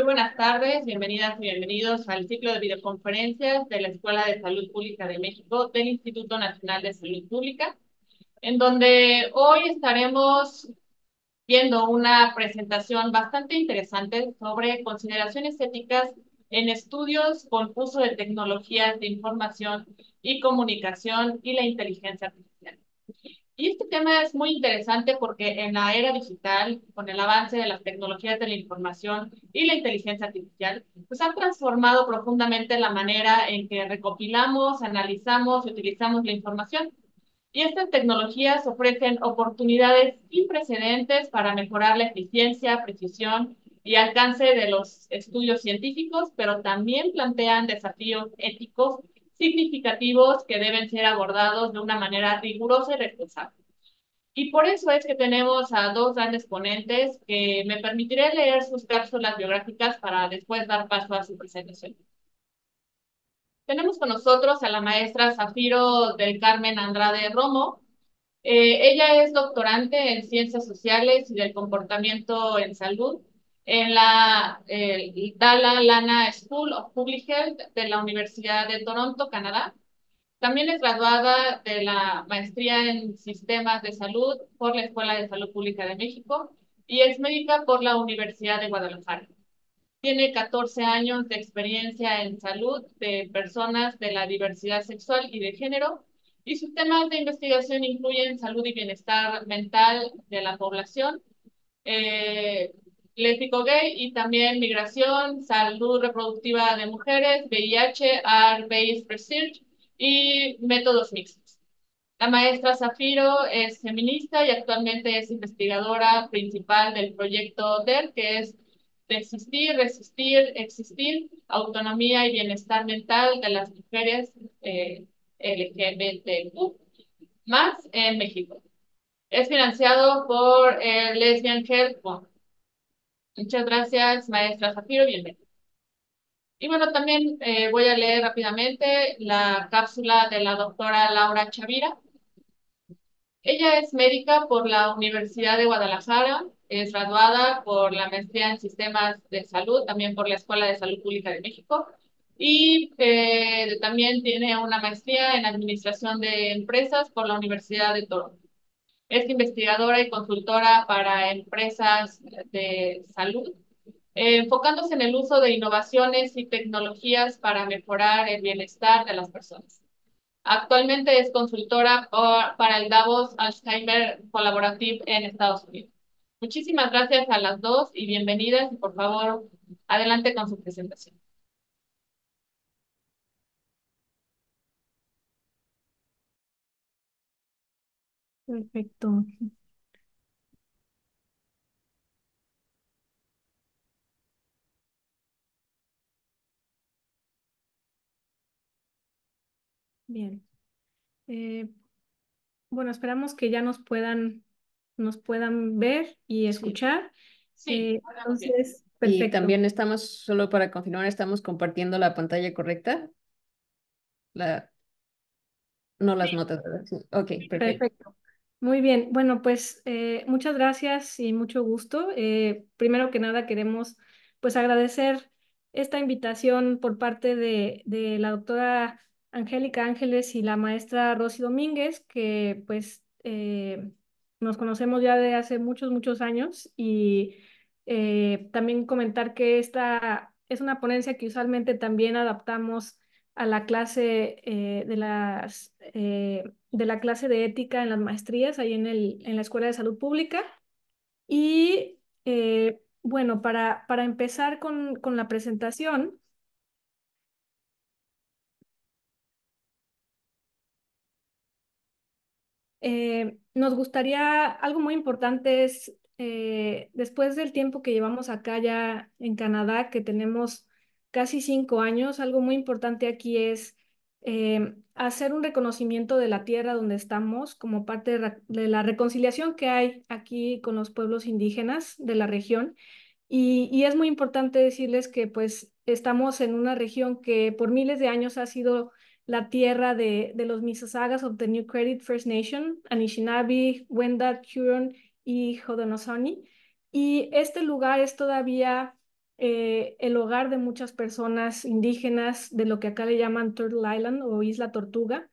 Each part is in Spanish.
Muy buenas tardes, bienvenidas y bienvenidos al ciclo de videoconferencias de la Escuela de Salud Pública de México del Instituto Nacional de Salud Pública, en donde hoy estaremos viendo una presentación bastante interesante sobre consideraciones éticas en estudios con uso de tecnologías de información y comunicación y la inteligencia artificial. Y este tema es muy interesante porque en la era digital, con el avance de las tecnologías de la información y la inteligencia artificial, pues han transformado profundamente la manera en que recopilamos, analizamos y utilizamos la información. Y estas tecnologías ofrecen oportunidades sin precedentes para mejorar la eficiencia, precisión y alcance de los estudios científicos, pero también plantean desafíos éticos significativos que deben ser abordados de una manera rigurosa y responsable. Y por eso es que tenemos a dos grandes ponentes que me permitiré leer sus cápsulas biográficas para después dar paso a su presentación. Tenemos con nosotros a la maestra Zafiro del Carmen Andrade Romo. Eh, ella es doctorante en Ciencias Sociales y del Comportamiento en Salud en la eh, Lana School of Public Health de la Universidad de Toronto, Canadá. También es graduada de la maestría en sistemas de salud por la Escuela de Salud Pública de México y es médica por la Universidad de Guadalajara. Tiene 14 años de experiencia en salud de personas de la diversidad sexual y de género y sus temas de investigación incluyen salud y bienestar mental de la población, eh, lésbico gay y también migración, salud reproductiva de mujeres, VIH, r based research y métodos mixtos. La maestra Zafiro es feminista y actualmente es investigadora principal del proyecto DER, que es Desistir, Resistir, Existir, Autonomía y Bienestar Mental de las Mujeres eh, LGBTQ, más en México. Es financiado por el eh, Lesbian Health Fund. Muchas gracias, maestra Zafiro, bienvenida. Y bueno, también eh, voy a leer rápidamente la cápsula de la doctora Laura Chavira. Ella es médica por la Universidad de Guadalajara, es graduada por la maestría en sistemas de salud, también por la Escuela de Salud Pública de México, y eh, también tiene una maestría en administración de empresas por la Universidad de Toronto. Es investigadora y consultora para empresas de salud, eh, enfocándose en el uso de innovaciones y tecnologías para mejorar el bienestar de las personas. Actualmente es consultora para el Davos Alzheimer Collaborative en Estados Unidos. Muchísimas gracias a las dos y bienvenidas. Por favor, adelante con su presentación. Perfecto. Bien. Eh, bueno, esperamos que ya nos puedan, nos puedan ver y escuchar. Sí, eh, entonces, perfecto. Y también estamos, solo para continuar, estamos compartiendo la pantalla correcta. La, no las notas, ¿verdad? Ok, perfecto. perfecto. Muy bien, bueno, pues eh, muchas gracias y mucho gusto. Eh, primero que nada queremos pues agradecer esta invitación por parte de, la doctora Angélica Ángeles y la maestra Rosy Domínguez, que pues eh, nos conocemos ya de hace muchos, muchos años y también comentar que esta es una ponencia que usualmente también adaptamos a la clase eh, de, las, eh, de la clase de ética en las maestrías, ahí en, el, en la Escuela de Salud Pública. Y eh, bueno, para, para empezar con, con la presentación, nos gustaría, algo muy importante es, después del tiempo que llevamos acá ya en Canadá, que tenemos casi cinco años, algo muy importante aquí es eh, hacer un reconocimiento de la tierra donde estamos como parte de, la reconciliación que hay aquí con los pueblos indígenas de la región. Y, es muy importante decirles que pues estamos en una región que por miles de años ha sido la tierra de, los Mississaugas of the New Credit First Nation, Anishinaabe, Wendat, Huron y Haudenosaunee. Y este lugar es todavía eh, el hogar de muchas personas indígenas de lo que acá le llaman Turtle Island o Isla Tortuga.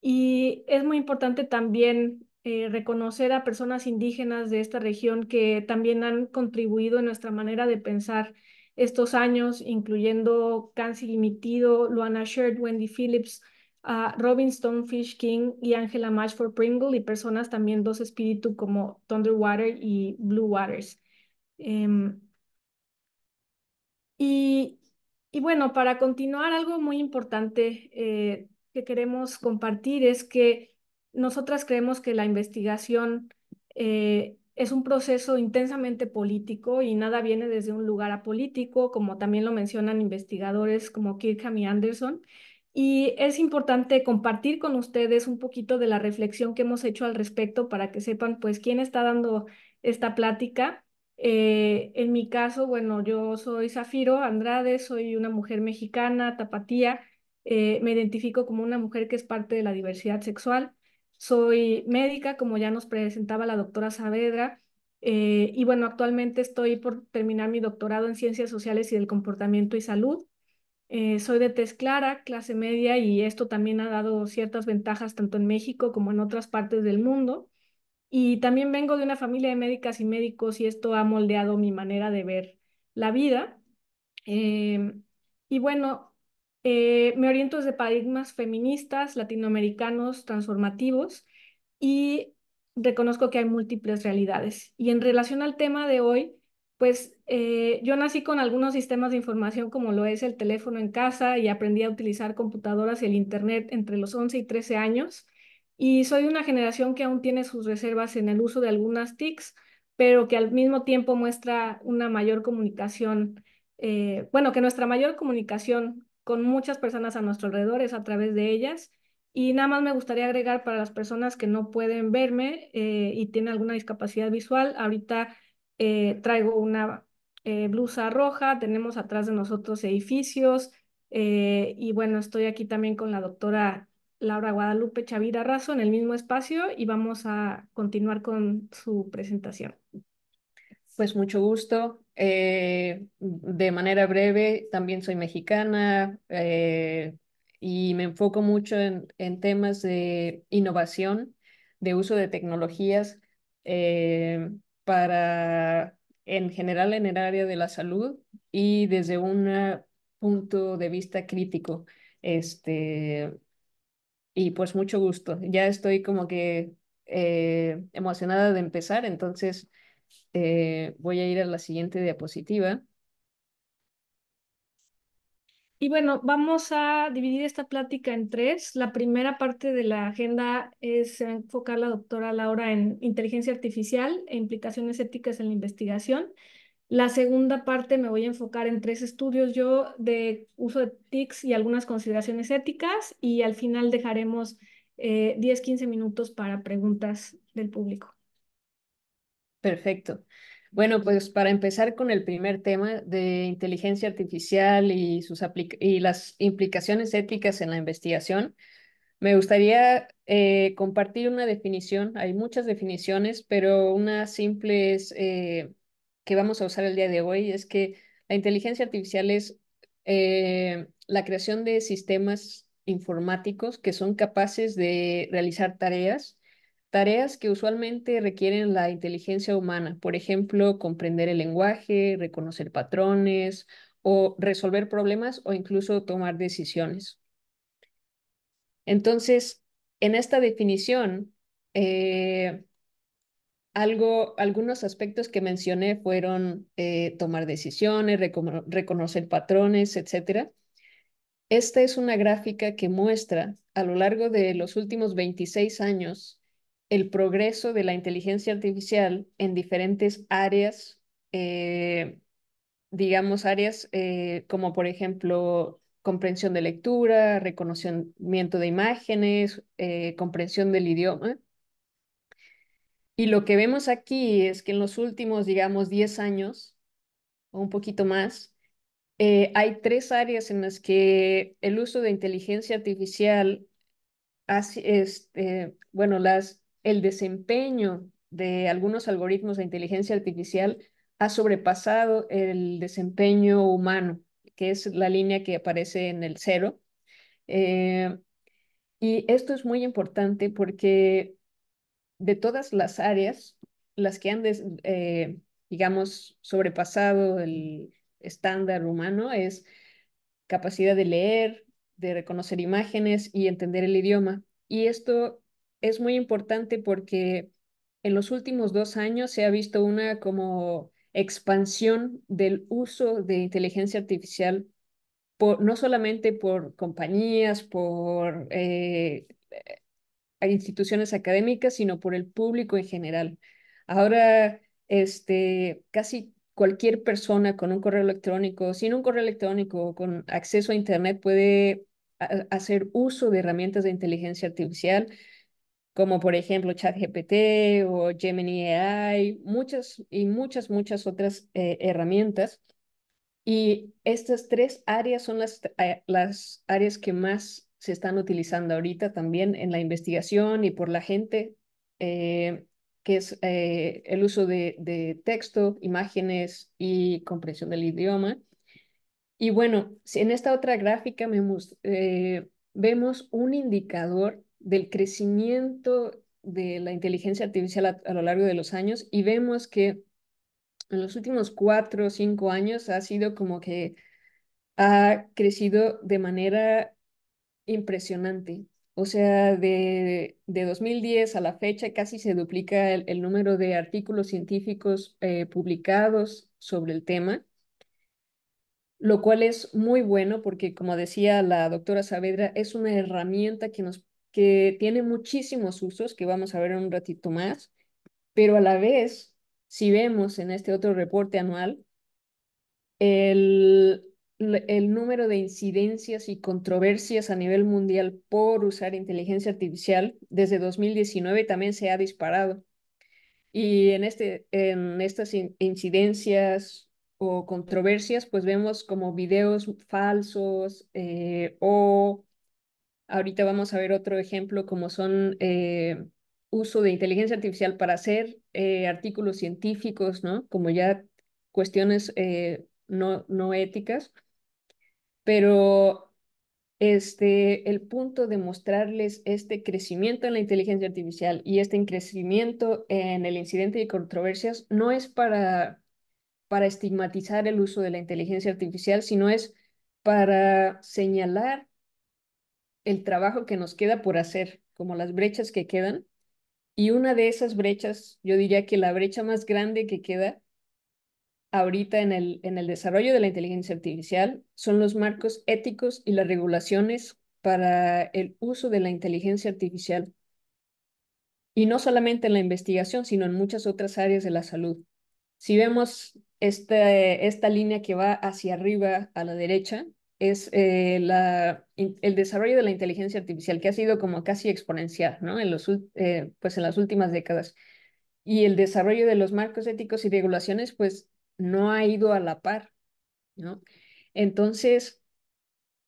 Y es muy importante también eh, reconocer a personas indígenas de esta región que también han contribuido en nuestra manera de pensar estos años, incluyendo Kansi Limitido, Luana Shirt, Wendy Phillips, ah, Robin Stonefish King y Angela Mashford Pringle y personas también dos espíritus como Thunderwater y Blue Waters. Em, y, y bueno, para continuar, algo muy importante eh, que queremos compartir es que nosotras creemos que la investigación eh, es un proceso intensamente político y nada viene desde un lugar apolítico, como también lo mencionan investigadores como Kirkham y Anderson. Y es importante compartir con ustedes un poquito de la reflexión que hemos hecho al respecto para que sepan pues quién está dando esta plática eh, en mi caso, bueno, yo soy Zafiro Andrade, soy una mujer mexicana, tapatía, eh, me identifico como una mujer que es parte de la diversidad sexual, soy médica, como ya nos presentaba la doctora Saavedra, eh, y bueno, actualmente estoy por terminar mi doctorado en ciencias sociales y del comportamiento y salud. soy de Tezclara, clase media, y esto también ha dado ciertas ventajas tanto en México como en otras partes del mundo. Y también vengo de una familia de médicas y médicos y esto ha moldeado mi manera de ver la vida. Em, y bueno, eh, me oriento desde paradigmas feministas, latinoamericanos, transformativos y reconozco que hay múltiples realidades. Y en relación al tema de hoy, pues eh, yo nací con algunos sistemas de información como lo es el teléfono en casa y aprendí a utilizar computadoras y el Internet entre los 11 y 13 años y soy una generación que aún tiene sus reservas en el uso de algunas TICs, pero que al mismo tiempo muestra una mayor comunicación, eh, bueno, que nuestra mayor comunicación con muchas personas a nuestro alrededor es a través de ellas. Y nada más me gustaría agregar para las personas que no pueden verme eh, y tienen alguna discapacidad visual, ahorita eh, traigo una blusa roja, tenemos atrás de nosotros edificios, y bueno, estoy aquí también con la doctora Laura Guadalupe Chavira Razo en el mismo espacio y vamos a continuar con su presentación. Pues mucho gusto. Eh, de manera breve, también soy mexicana eh, y me enfoco mucho en, temas de innovación, de uso de tecnologías eh, para, en general, en el área de la salud y desde un punto de vista crítico. Este, y pues mucho gusto. Ya estoy como que eh, emocionada de empezar, entonces eh, voy a ir a la siguiente diapositiva. Y bueno, vamos a dividir esta plática en tres. La primera parte de la agenda es, enfocar la doctora Laura en inteligencia artificial e implicaciones éticas en la investigación. La segunda parte me voy a enfocar en tres estudios yo de uso de TICs y algunas consideraciones éticas y al final dejaremos eh, 10-15 minutos para preguntas del público. Perfecto. Bueno, pues para empezar con el primer tema de inteligencia artificial y, sus y las implicaciones éticas en la investigación, me gustaría eh, compartir una definición. Hay muchas definiciones, pero una simple es... Eh, que vamos a usar el día de hoy es que la inteligencia artificial es eh, la creación de sistemas informáticos que son capaces de realizar tareas, tareas que usualmente requieren la inteligencia humana, por ejemplo, comprender el lenguaje, reconocer patrones o resolver problemas o incluso tomar decisiones. Entonces, en esta definición, eh, algo, algunos aspectos que mencioné fueron eh, tomar decisiones, reconocer patrones, etc. Esta es una gráfica que muestra a lo largo de los últimos 26 años el progreso de la inteligencia artificial en diferentes áreas, eh, digamos áreas eh, como por ejemplo comprensión de lectura, reconocimiento de imágenes, comprensión del idioma, y lo que vemos aquí es que en los últimos, digamos, 10 años o un poquito más, eh, hay tres áreas en las que el uso de inteligencia artificial, hace, este, bueno, las, el desempeño de algunos algoritmos de inteligencia artificial ha sobrepasado el desempeño humano, que es la línea que aparece en el cero. Eh, y esto es muy importante porque de todas las áreas, las que han, eh, digamos, sobrepasado el estándar humano es capacidad de leer, de reconocer imágenes y entender el idioma. Y esto es muy importante porque en los últimos dos años se ha visto una como expansión del uso de inteligencia artificial por, no solamente por compañías, por eh, instituciones académicas, sino por el público en general. Ahora, este, casi cualquier persona con un correo electrónico, sin un correo electrónico con acceso a Internet puede hacer uso de herramientas de inteligencia artificial, como por ejemplo ChatGPT o Gemini AI, muchas y muchas, muchas otras eh, herramientas. Y estas tres áreas son las, eh, las áreas que más se están utilizando ahorita también en la investigación y por la gente, eh, que es eh, el uso de, texto, imágenes y comprensión del idioma. Y bueno, en esta otra gráfica vemos, eh, vemos un indicador del crecimiento de la inteligencia artificial a, lo largo de los años y vemos que en los últimos cuatro o cinco años ha sido como que ha crecido de manera impresionante. O sea, de, 2010 a la fecha casi se duplica el, número de artículos científicos eh, publicados sobre el tema, lo cual es muy bueno porque, como decía la doctora Saavedra, es una herramienta que, nos, que tiene muchísimos usos que vamos a ver en un ratito más, pero a la vez, si vemos en este otro reporte anual, el, el número de incidencias y controversias a nivel mundial por usar inteligencia artificial desde 2019 también se ha disparado. Y en, este, en estas incidencias o controversias, pues vemos como videos falsos eh, o ahorita vamos a ver otro ejemplo como son eh, uso de inteligencia artificial para hacer eh, artículos científicos, ¿no? Como ya cuestiones no, no éticas. Pero este, el punto de mostrarles este crecimiento en la inteligencia artificial y este crecimiento en el incidente de controversias no es para, para estigmatizar el uso de la inteligencia artificial, sino es para señalar el trabajo que nos queda por hacer, como las brechas que quedan. Y una de esas brechas, yo diría que la brecha más grande que queda ahorita en el, en el desarrollo de la inteligencia artificial son los marcos éticos y las regulaciones para el uso de la inteligencia artificial. Y no solamente en la investigación, sino en muchas otras áreas de la salud. Si vemos este, esta línea que va hacia arriba a la derecha, es eh, la, el desarrollo de la inteligencia artificial, que ha sido como casi exponencial ¿no? en, los, eh, pues en las últimas décadas. Y el desarrollo de los marcos éticos y regulaciones, pues no ha ido a la par, Entonces,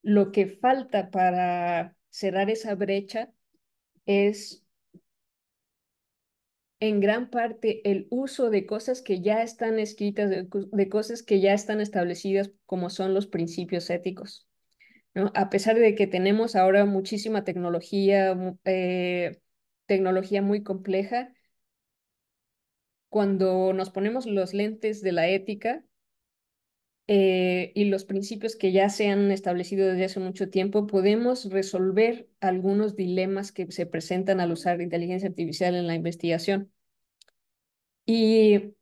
lo que falta para cerrar esa brecha es en gran parte el uso de cosas que ya están escritas, de, cosas que ya están establecidas como son los principios éticos. A pesar de que tenemos ahora muchísima tecnología, eh, tecnología muy compleja, cuando nos ponemos los lentes de la ética eh, y los principios que ya se han establecido desde hace mucho tiempo, podemos resolver algunos dilemas que se presentan al usar inteligencia artificial en la investigación. Y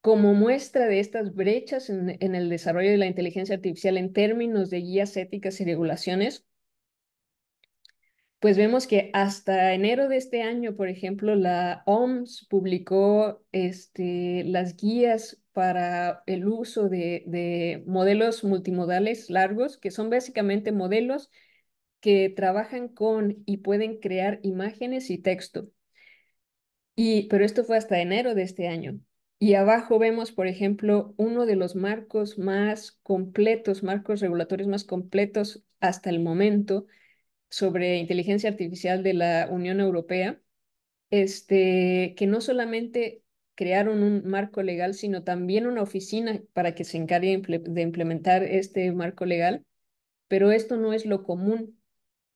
como muestra de estas brechas en el desarrollo de la inteligencia artificial en términos de guías éticas y regulaciones, pues vemos que hasta enero de este año, por ejemplo, la OMS publicó este, las guías para el uso de, modelos multimodales largos, que son básicamente modelos que trabajan con y pueden crear imágenes y texto. Y, pero esto fue hasta enero de este año. Y abajo vemos, por ejemplo, uno de los marcos más completos, marcos regulatorios más completos hasta el momento, sobre inteligencia artificial de la Unión Europea, este, que no solamente crearon un marco legal, sino también una oficina para que se encargue de implementar este marco legal, pero esto no es lo común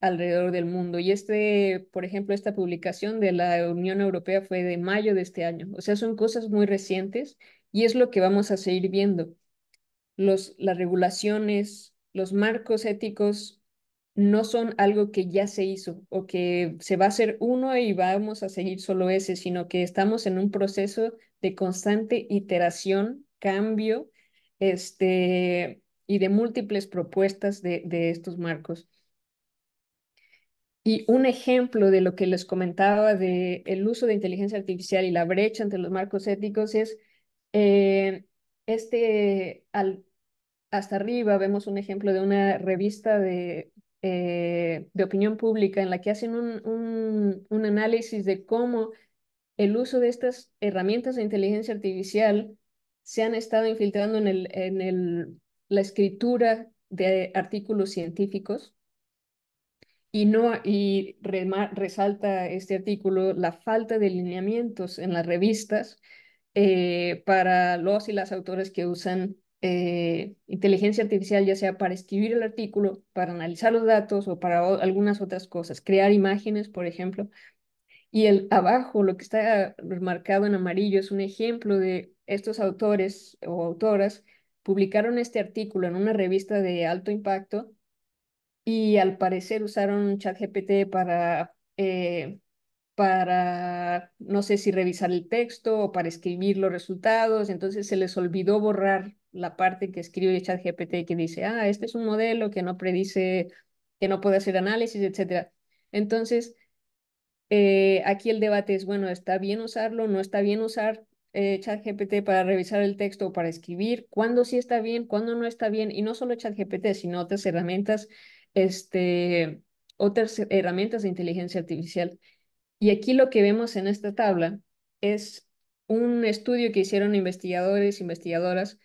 alrededor del mundo. Y este, por ejemplo, esta publicación de la Unión Europea fue de mayo de este año. O sea, son cosas muy recientes y es lo que vamos a seguir viendo. Los, las regulaciones, los marcos éticos no son algo que ya se hizo o que se va a hacer uno y vamos a seguir solo ese, sino que estamos en un proceso de constante iteración, cambio este, y de múltiples propuestas de, estos marcos. Y un ejemplo de lo que les comentaba de el uso de inteligencia artificial y la brecha entre los marcos éticos es eh, este, al, hasta arriba vemos un ejemplo de una revista de eh, de opinión pública en la que hacen un, análisis de cómo el uso de estas herramientas de inteligencia artificial se han estado infiltrando en, el, en el, la escritura de artículos científicos. Y, no, y resalta este artículo la falta de lineamientos en las revistas eh, para los y las autores que usan eh, inteligencia artificial, ya sea para escribir el artículo, para analizar los datos o para algunas otras cosas, crear imágenes, por ejemplo. Y el abajo, lo que está marcado en amarillo, es un ejemplo de estos autores o autoras publicaron este artículo en una revista de alto impacto y al parecer usaron ChatGPT para, eh, para, no sé si revisar el texto o para escribir los resultados, entonces se les olvidó borrar la parte que escribe ChatGPT que dice, ah, este es un modelo que no predice, que no puede hacer análisis, etc. Entonces, eh, aquí el debate es, bueno, ¿está bien usarlo? ¿No está bien usar eh, ChatGPT para revisar el texto o para escribir? ¿Cuándo sí está bien? ¿Cuándo no está bien? Y no solo ChatGPT, sino otras herramientas, este, otras herramientas de inteligencia artificial. Y aquí lo que vemos en esta tabla es un estudio que hicieron investigadores, investigadoras,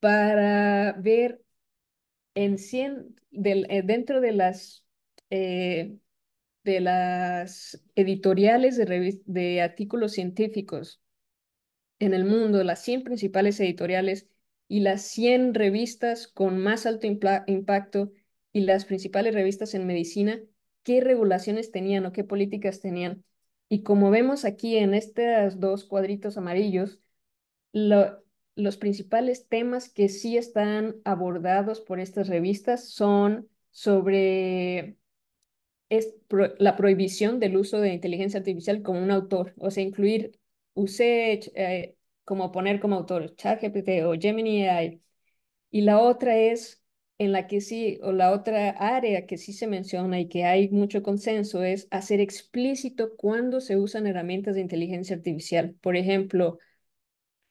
para ver en eh, dentro de las, eh, de las editoriales de, de artículos científicos en el mundo, las 100 principales editoriales y las 100 revistas con más alto impacto y las principales revistas en medicina, qué regulaciones tenían o qué políticas tenían. Y como vemos aquí en estos dos cuadritos amarillos, lo, los principales temas que sí están abordados por estas revistas son sobre es la prohibición del uso de inteligencia artificial como un autor, o sea, incluir usage, eh, como poner como autor ChatGPT o Gemini AI. Y la otra es en la que sí, o la otra área que sí se menciona y que hay mucho consenso es hacer explícito cuándo se usan herramientas de inteligencia artificial. Por ejemplo,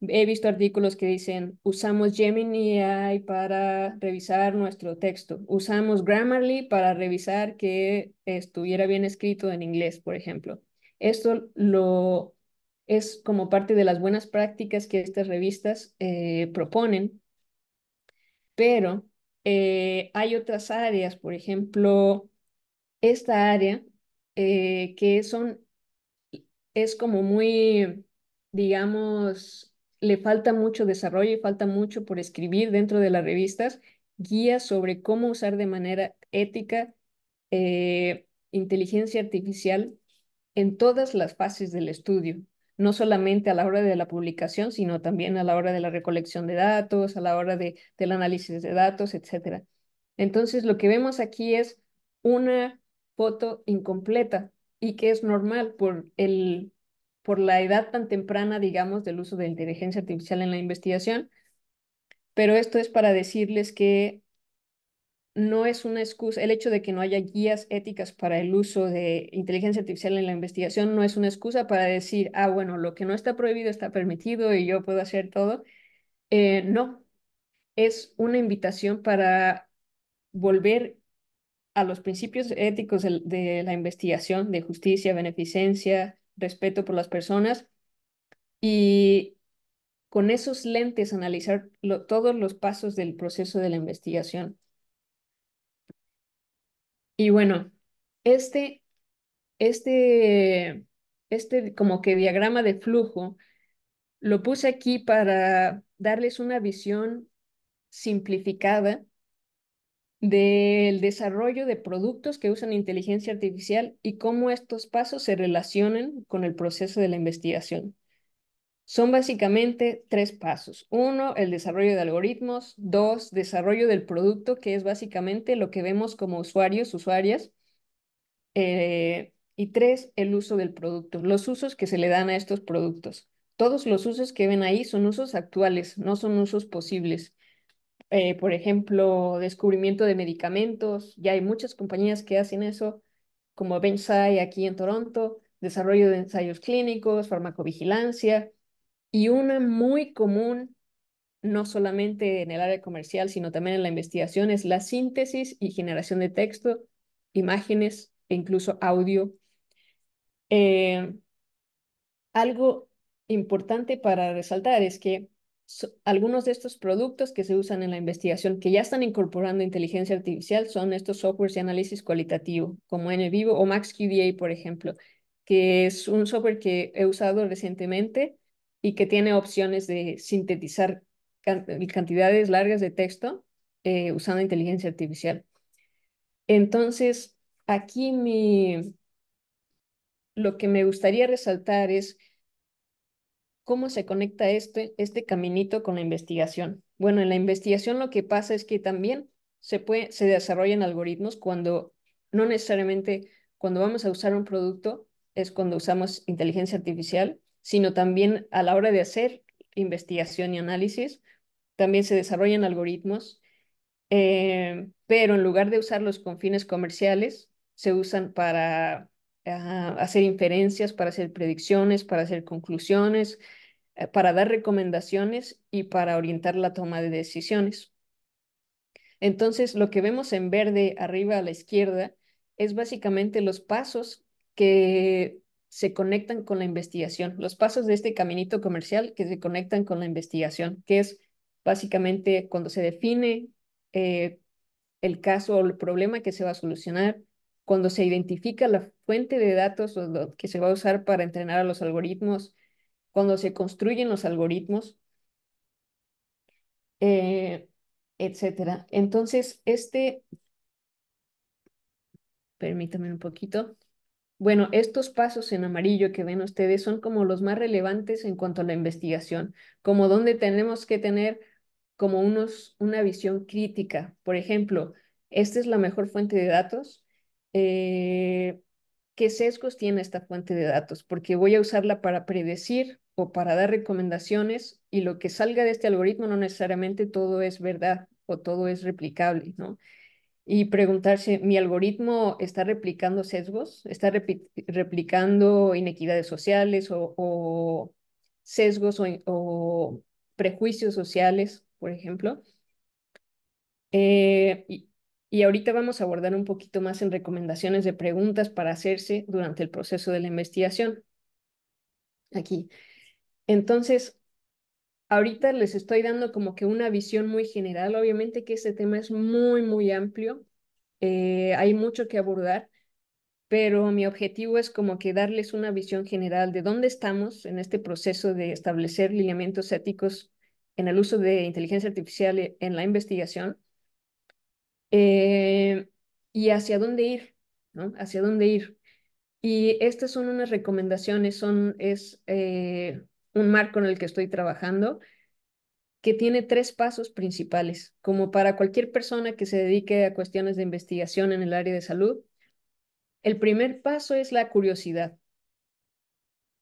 He visto artículos que dicen, usamos Gemini AI para revisar nuestro texto, usamos Grammarly para revisar que estuviera bien escrito en inglés, por ejemplo. Esto lo es como parte de las buenas prácticas que estas revistas eh, proponen, pero eh, hay otras áreas, por ejemplo, esta área eh, que son, es como muy, digamos, le falta mucho desarrollo y falta mucho por escribir dentro de las revistas, guías sobre cómo usar de manera ética eh, inteligencia artificial en todas las fases del estudio, no solamente a la hora de la publicación, sino también a la hora de la recolección de datos, a la hora de, del análisis de datos, etc. Entonces, lo que vemos aquí es una foto incompleta y que es normal por el por la edad tan temprana, digamos, del uso de inteligencia artificial en la investigación, pero esto es para decirles que no es una excusa, el hecho de que no haya guías éticas para el uso de inteligencia artificial en la investigación no es una excusa para decir, ah, bueno, lo que no está prohibido está permitido y yo puedo hacer todo. Eh, no, es una invitación para volver a los principios éticos de la investigación, de justicia, beneficencia, respeto por las personas y con esos lentes analizar todos los pasos del proceso de la investigación. Y bueno, este, este, este como que diagrama de flujo lo puse aquí para darles una visión simplificada del desarrollo de productos que usan inteligencia artificial y cómo estos pasos se relacionan con el proceso de la investigación. Son básicamente tres pasos. Uno, el desarrollo de algoritmos. Dos, desarrollo del producto, que es básicamente lo que vemos como usuarios, usuarias. Eh, y tres, el uso del producto, los usos que se le dan a estos productos. Todos los usos que ven ahí son usos actuales, no son usos posibles. Eh, por ejemplo, descubrimiento de medicamentos. Ya hay muchas compañías que hacen eso, como Benchai aquí en Toronto, desarrollo de ensayos clínicos, farmacovigilancia. Y una muy común, no solamente en el área comercial, sino también en la investigación, es la síntesis y generación de texto, imágenes e incluso audio. Eh, algo importante para resaltar es que algunos de estos productos que se usan en la investigación que ya están incorporando inteligencia artificial son estos softwares de análisis cualitativo, como NVivo o MaxQDA, por ejemplo, que es un software que he usado recientemente y que tiene opciones de sintetizar cantidades largas de texto eh, usando inteligencia artificial. Entonces, aquí mi, lo que me gustaría resaltar es ¿Cómo se conecta este, este caminito con la investigación? Bueno, en la investigación lo que pasa es que también se, se desarrollan algoritmos cuando no necesariamente cuando vamos a usar un producto es cuando usamos inteligencia artificial, sino también a la hora de hacer investigación y análisis, también se desarrollan algoritmos, eh, pero en lugar de usarlos con fines comerciales, se usan para ah, hacer inferencias, para hacer predicciones, para hacer conclusiones, eh, para dar recomendaciones y para orientar la toma de decisiones. Entonces, lo que vemos en verde arriba a la izquierda es básicamente los pasos que se conectan con la investigación, los pasos de este caminito comercial que se conectan con la investigación, que es básicamente cuando se define eh, el caso o el problema que se va a solucionar, cuando se identifica la fuente de datos que se va a usar para entrenar a los algoritmos, cuando se construyen los algoritmos, eh, etcétera. Entonces, este, permítanme un poquito. Bueno, estos pasos en amarillo que ven ustedes son como los más relevantes en cuanto a la investigación, como donde tenemos que tener como unos, una visión crítica. Por ejemplo, esta es la mejor fuente de datos. Eh, qué sesgos tiene esta fuente de datos, porque voy a usarla para predecir o para dar recomendaciones y lo que salga de este algoritmo no necesariamente todo es verdad o todo es replicable, ¿no? Y preguntarse, ¿mi algoritmo está replicando sesgos? ¿Está replicando inequidades sociales o, sesgos o, prejuicios sociales, por ejemplo? Eh, y ahorita vamos a abordar un poquito más en recomendaciones de preguntas para hacerse durante el proceso de la investigación. Aquí. Entonces, ahorita les estoy dando como que una visión muy general. Obviamente que este tema es muy, muy amplio. Eh, hay mucho que abordar, pero mi objetivo es como que darles una visión general de dónde estamos en este proceso de establecer lineamientos éticos en el uso de inteligencia artificial en la investigación eh, y hacia dónde ir, ¿no? Hacia dónde ir. Y estas son unas recomendaciones, son, es eh, un marco en el que estoy trabajando que tiene tres pasos principales, como para cualquier persona que se dedique a cuestiones de investigación en el área de salud. El primer paso es la curiosidad.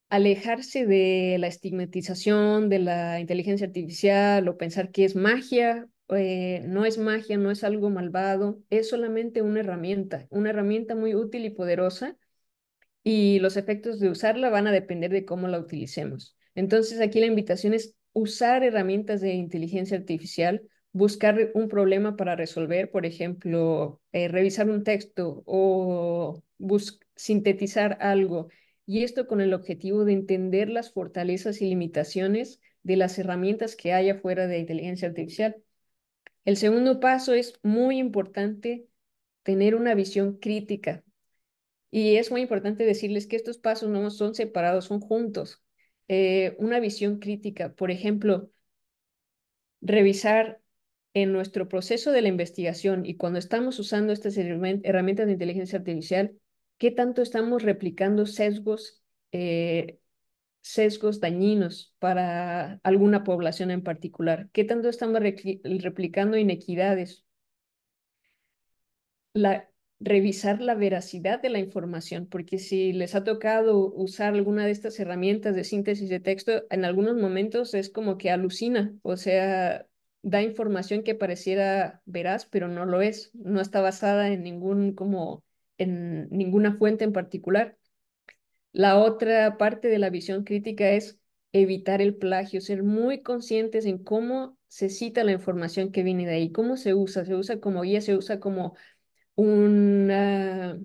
Alejarse de la estigmatización, de la inteligencia artificial o pensar que es magia eh, no es magia, no es algo malvado, es solamente una herramienta, una herramienta muy útil y poderosa y los efectos de usarla van a depender de cómo la utilicemos. Entonces aquí la invitación es usar herramientas de inteligencia artificial, buscar un problema para resolver, por ejemplo, eh, revisar un texto o sintetizar algo, y esto con el objetivo de entender las fortalezas y limitaciones de las herramientas que hay afuera de inteligencia artificial. El segundo paso es muy importante tener una visión crítica. Y es muy importante decirles que estos pasos no son separados, son juntos. Eh, una visión crítica, por ejemplo, revisar en nuestro proceso de la investigación y cuando estamos usando estas herramientas de inteligencia artificial, qué tanto estamos replicando sesgos eh, sesgos dañinos para alguna población en particular? ¿Qué tanto estamos replicando inequidades? La, revisar la veracidad de la información, porque si les ha tocado usar alguna de estas herramientas de síntesis de texto, en algunos momentos es como que alucina, o sea, da información que pareciera veraz, pero no lo es, no está basada en ningún como en ninguna fuente en particular. La otra parte de la visión crítica es evitar el plagio, ser muy conscientes en cómo se cita la información que viene de ahí, cómo se usa, se usa como guía, se usa como una,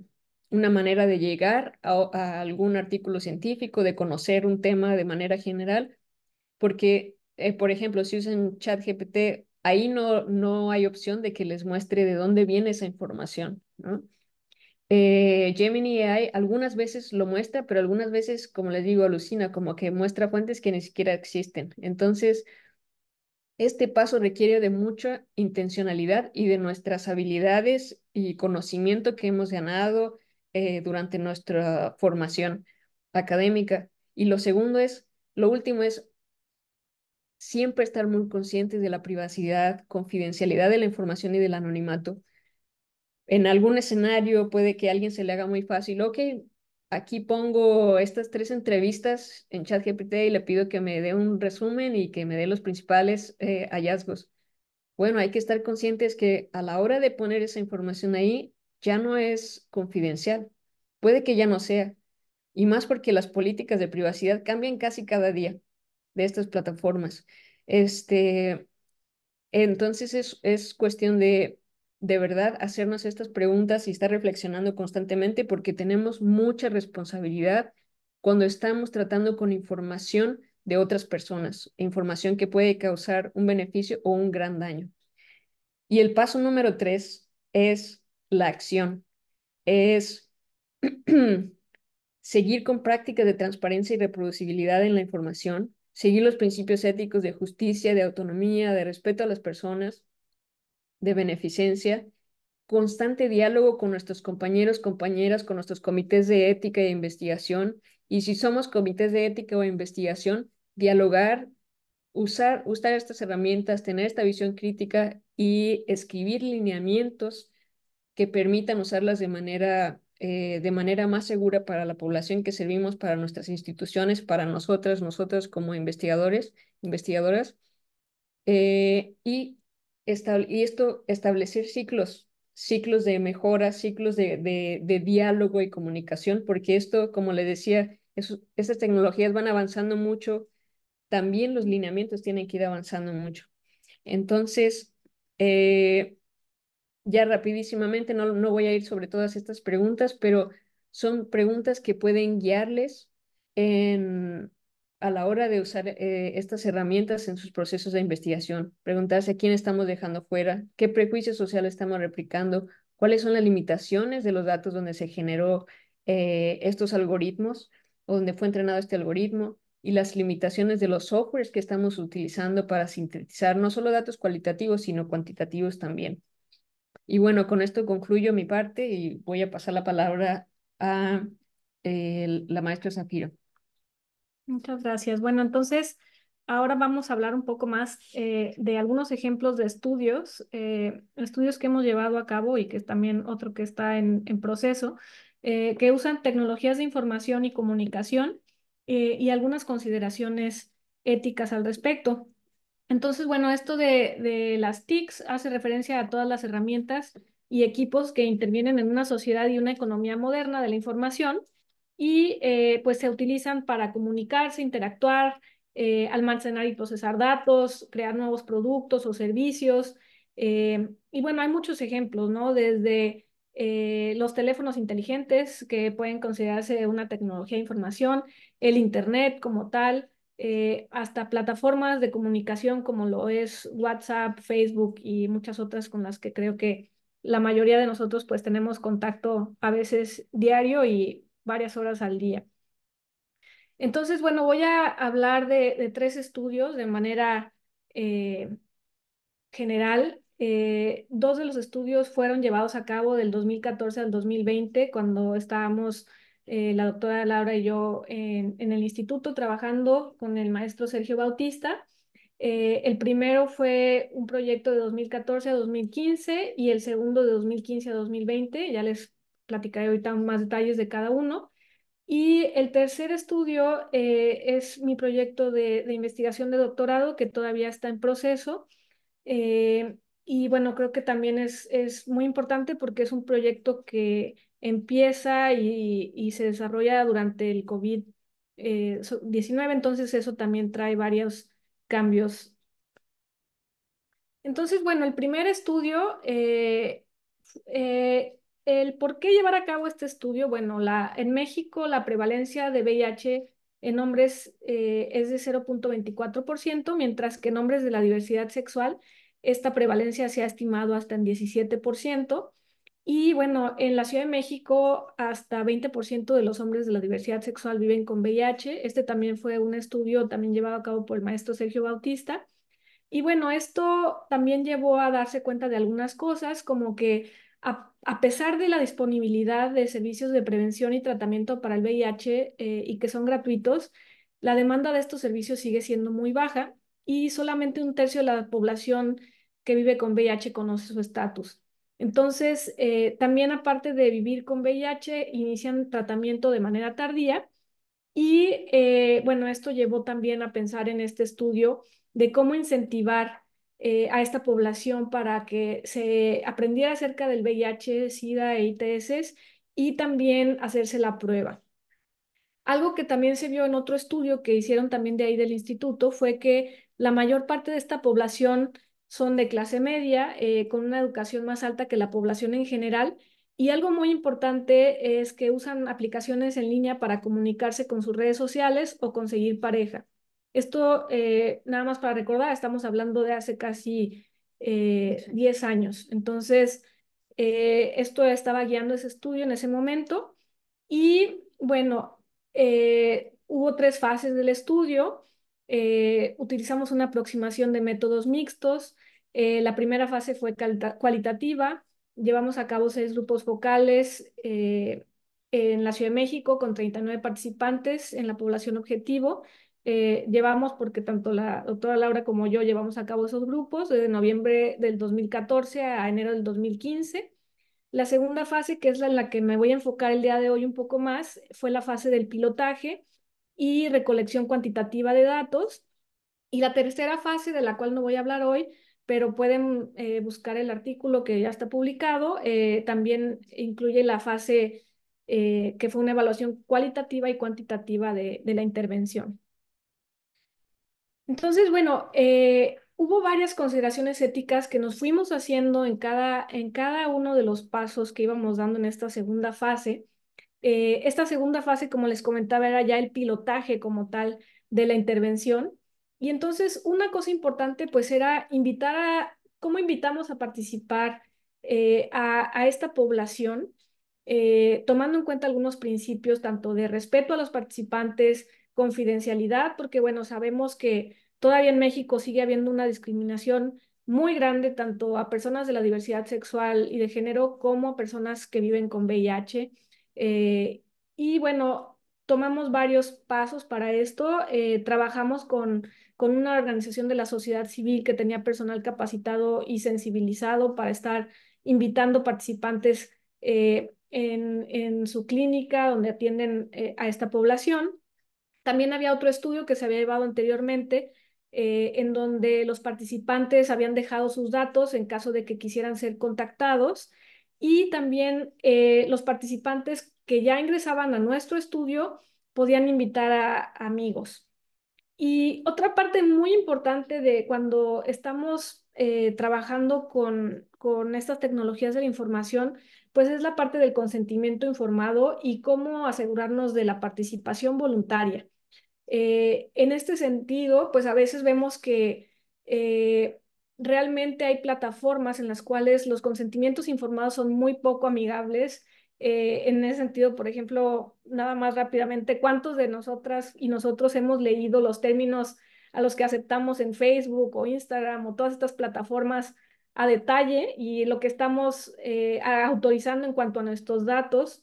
una manera de llegar a, algún artículo científico, de conocer un tema de manera general, porque, eh, por ejemplo, si usan ChatGPT, ahí no, no hay opción de que les muestre de dónde viene esa información, ¿no? Eh, Gemini AI algunas veces lo muestra, pero algunas veces, como les digo, alucina, como que muestra fuentes que ni siquiera existen. Entonces, este paso requiere de mucha intencionalidad y de nuestras habilidades y conocimiento que hemos ganado eh, durante nuestra formación académica. Y lo segundo es, lo último es siempre estar muy conscientes de la privacidad, confidencialidad de la información y del anonimato en algún escenario puede que a alguien se le haga muy fácil, ok, aquí pongo estas tres entrevistas en ChatGPT y le pido que me dé un resumen y que me dé los principales eh, hallazgos. Bueno, hay que estar conscientes que a la hora de poner esa información ahí ya no es confidencial, puede que ya no sea, y más porque las políticas de privacidad cambian casi cada día de estas plataformas. Este, entonces es cuestión de de verdad hacernos estas preguntas y estar reflexionando constantemente porque tenemos mucha responsabilidad cuando estamos tratando con información de otras personas, información que puede causar un beneficio o un gran daño. Y el paso número tres es la acción, es seguir con prácticas de transparencia y reproducibilidad en la información, seguir los principios éticos de justicia, de autonomía, de respeto a las personas, de beneficencia, constante diálogo con nuestros compañeros, compañeras, con nuestros comités de ética e investigación. Y si somos comités de ética o investigación, dialogar, usar, usar estas herramientas, tener esta visión crítica y escribir lineamientos que permitan usarlas de manera, eh, de manera más segura para la población que servimos, para nuestras instituciones, para nosotras, nosotras como investigadores, investigadoras. Eh, y y esto, establecer ciclos, ciclos de mejora, ciclos de, de, diálogo y comunicación, porque esto, como le decía, esas estas tecnologías van avanzando mucho, también los lineamientos tienen que ir avanzando mucho. Entonces, eh, ya rapidísimamente, no, no voy a ir sobre todas estas preguntas, pero son preguntas que pueden guiarles en, a la hora de usar eh, estas herramientas en sus procesos de investigación, preguntarse a quién estamos dejando fuera, qué prejuicios sociales estamos replicando, cuáles son las limitaciones de los datos donde se generó eh, estos algoritmos o donde fue entrenado este algoritmo y las limitaciones de los softwares que estamos utilizando para sintetizar no solo datos cualitativos, sino cuantitativos también. Y bueno, con esto concluyo mi parte y voy a pasar la palabra a eh, la maestra Zafiro. Muchas gracias. Bueno, entonces ahora vamos a hablar un poco más eh, de algunos ejemplos de estudios, eh, estudios que hemos llevado a cabo y que es también otro que está en, proceso, eh, que usan tecnologías de información y comunicación y algunas consideraciones éticas al respecto. Entonces, bueno, esto de, de las TICs hace referencia a todas las herramientas y equipos que intervienen en una sociedad y una economía moderna de la información y eh, pues se utilizan para comunicarse, interactuar, eh, almacenar y procesar datos, crear nuevos productos o servicios. Eh, y bueno, hay muchos ejemplos, ¿no? Desde los teléfonos inteligentes, que pueden considerarse una tecnología de información, el Internet como tal, hasta plataformas de comunicación como lo es WhatsApp, Facebook y muchas otras con las que creo que la mayoría de nosotros pues tenemos contacto a veces diario y varias horas al día. Entonces, bueno, voy a hablar de, tres estudios de manera eh, general. Eh, dos de los estudios fueron llevados a cabo del 2014 al 2020, cuando estábamos eh, la doctora Laura y yo en, en, el instituto trabajando con el maestro Sergio Bautista. el primero fue un proyecto de 2014 a 2015 y el segundo de 2015 a 2020. Ya les platicaré ahorita más detalles de cada uno. Y el tercer estudio eh, es mi proyecto de, investigación de doctorado que todavía está en proceso. Eh, y bueno, creo que también es, es muy importante porque es un proyecto que empieza y, se desarrolla durante el COVID-19, eh, entonces eso también trae varios cambios. Entonces, bueno, el primer estudio el por qué llevar a cabo este estudio, bueno, la, en México la prevalencia de VIH en hombres eh, es de 0.24%, mientras que en hombres de la diversidad sexual esta prevalencia se ha estimado hasta en 17%. Y bueno, en la Ciudad de México hasta 20% de los hombres de la diversidad sexual viven con VIH. Este también fue un estudio también llevado a cabo por el maestro Sergio Bautista. Y bueno, esto también llevó a darse cuenta de algunas cosas, como que a, pesar de la disponibilidad de servicios de prevención y tratamiento para el VIH eh, y que son gratuitos, la demanda de estos servicios sigue siendo muy baja y solamente un tercio de la población que vive con VIH conoce su estatus. Entonces, eh, también aparte de vivir con VIH, inician tratamiento de manera tardía y eh, bueno, esto llevó también a pensar en este estudio de cómo incentivar eh, a esta población para que se aprendiera acerca del VIH, SIDA e ITS y también hacerse la prueba. Algo que también se vio en otro estudio que hicieron también de ahí del instituto fue que la mayor parte de esta población son de clase media, eh, con una educación más alta que la población en general. Y algo muy importante es que usan aplicaciones en línea para comunicarse con sus redes sociales o conseguir pareja. Esto, eh, nada más para recordar, estamos hablando de hace casi 10 eh, años. Entonces, eh, esto estaba guiando ese estudio en ese momento. Y bueno, hubo tres fases del estudio. utilizamos una aproximación de métodos mixtos. la primera fase fue cualitativa. Llevamos a cabo seis grupos vocales en la Ciudad de México con 39 participantes en la población objetivo eh, llevamos, porque tanto la doctora Laura como yo llevamos a cabo esos grupos, desde noviembre del 2014 a enero del 2015. La segunda fase, que es la en la que me voy a enfocar el día de hoy un poco más, fue la fase del pilotaje y recolección cuantitativa de datos. Y la tercera fase, de la cual no voy a hablar hoy, pero pueden eh, buscar el artículo que ya está publicado, eh, también incluye la fase que fue una evaluación cualitativa y cuantitativa de, de la intervención. Entonces, bueno, eh, hubo varias consideraciones éticas que nos fuimos haciendo en cada, en cada uno de los pasos que íbamos dando en esta segunda fase. Eh, esta segunda fase, como les comentaba, era ya el pilotaje como tal de la intervención. Y entonces una cosa importante pues era invitar a, ¿cómo invitamos a participar eh, a, esta población? tomando en cuenta algunos principios tanto de respeto a los participantes, confidencialidad, porque bueno, sabemos que todavía en México sigue habiendo una discriminación muy grande tanto a personas de la diversidad sexual y de género como a personas que viven con VIH. Eh, y bueno, tomamos varios pasos para esto. Eh, trabajamos con, una organización de la sociedad civil que tenía personal capacitado y sensibilizado para estar invitando participantes eh, en, su clínica donde atienden a esta población. También había otro estudio que se había llevado anteriormente eh, en donde los participantes habían dejado sus datos en caso de que quisieran ser contactados y también eh, los participantes que ya ingresaban a nuestro estudio podían invitar a amigos. Y otra parte muy importante de cuando estamos eh, trabajando con, con estas tecnologías de la información, pues es la parte del consentimiento informado y cómo asegurarnos de la participación voluntaria. Eh, en este sentido, pues a veces vemos que eh, realmente hay plataformas en las cuales los consentimientos informados son muy poco amigables. Eh, en ese sentido, por ejemplo, nada más rápidamente, ¿cuántos de nosotras y nosotros hemos leído los términos a los que aceptamos en Facebook o Instagram o todas estas plataformas a detalle y lo que estamos autorizando en cuanto a nuestros datos?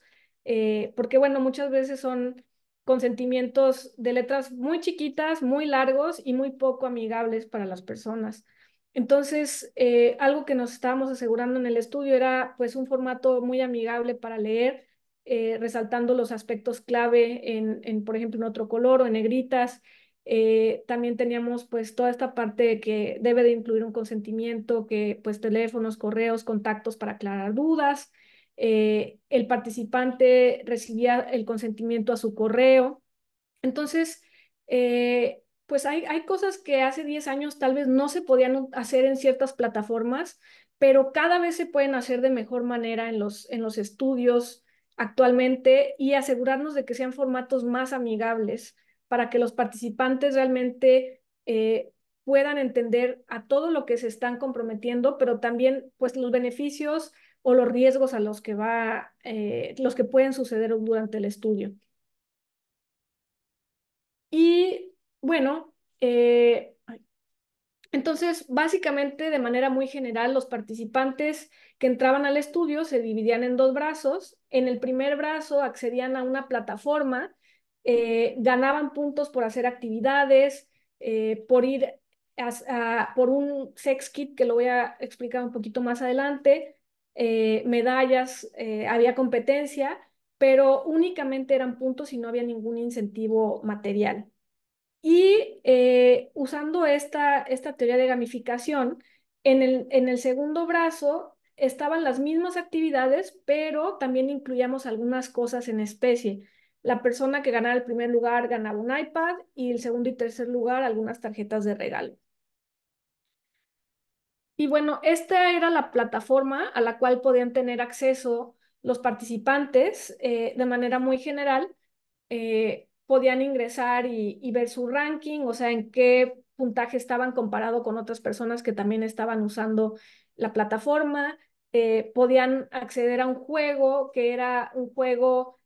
porque, bueno, muchas veces son consentimientos de letras muy chiquitas, muy largos y muy poco amigables para las personas. Entonces, eh, algo que nos estábamos asegurando en el estudio era pues un formato muy amigable para leer, eh, resaltando los aspectos clave en, por ejemplo, en otro color o en negritas. Eh, también teníamos pues toda esta parte que debe de incluir un consentimiento, que pues teléfonos, correos, contactos para aclarar dudas, eh, el participante recibía el consentimiento a su correo. Entonces, eh, pues hay, cosas que hace 10 años tal vez no se podían hacer en ciertas plataformas, pero cada vez se pueden hacer de mejor manera en los, en los estudios actualmente y asegurarnos de que sean formatos más amigables para que los participantes realmente eh, puedan entender a todo lo que se están comprometiendo, pero también pues los beneficios o los riesgos a los que va, eh, los que pueden suceder durante el estudio. Y bueno, eh, entonces, básicamente, de manera muy general, los participantes que entraban al estudio se dividían en dos brazos. En el primer brazo accedían a una plataforma, eh, ganaban puntos por hacer actividades, por ir a, por un sex kit, que lo voy a explicar un poquito más adelante, eh, medallas, eh, había competencia, pero únicamente eran puntos y no había ningún incentivo material. Y eh, usando esta, esta teoría de gamificación, en el, en el segundo brazo estaban las mismas actividades, pero también incluíamos algunas cosas en especie. La persona que ganara el primer lugar ganaba un iPad y el segundo y tercer lugar algunas tarjetas de regalo. Y bueno, esta era la plataforma a la cual podían tener acceso los participantes eh, de manera muy general. Eh, podían ingresar y, ver su ranking, o sea, en qué puntaje estaban comparado con otras personas que también estaban usando la plataforma. Eh, podían acceder a un juego que era un juego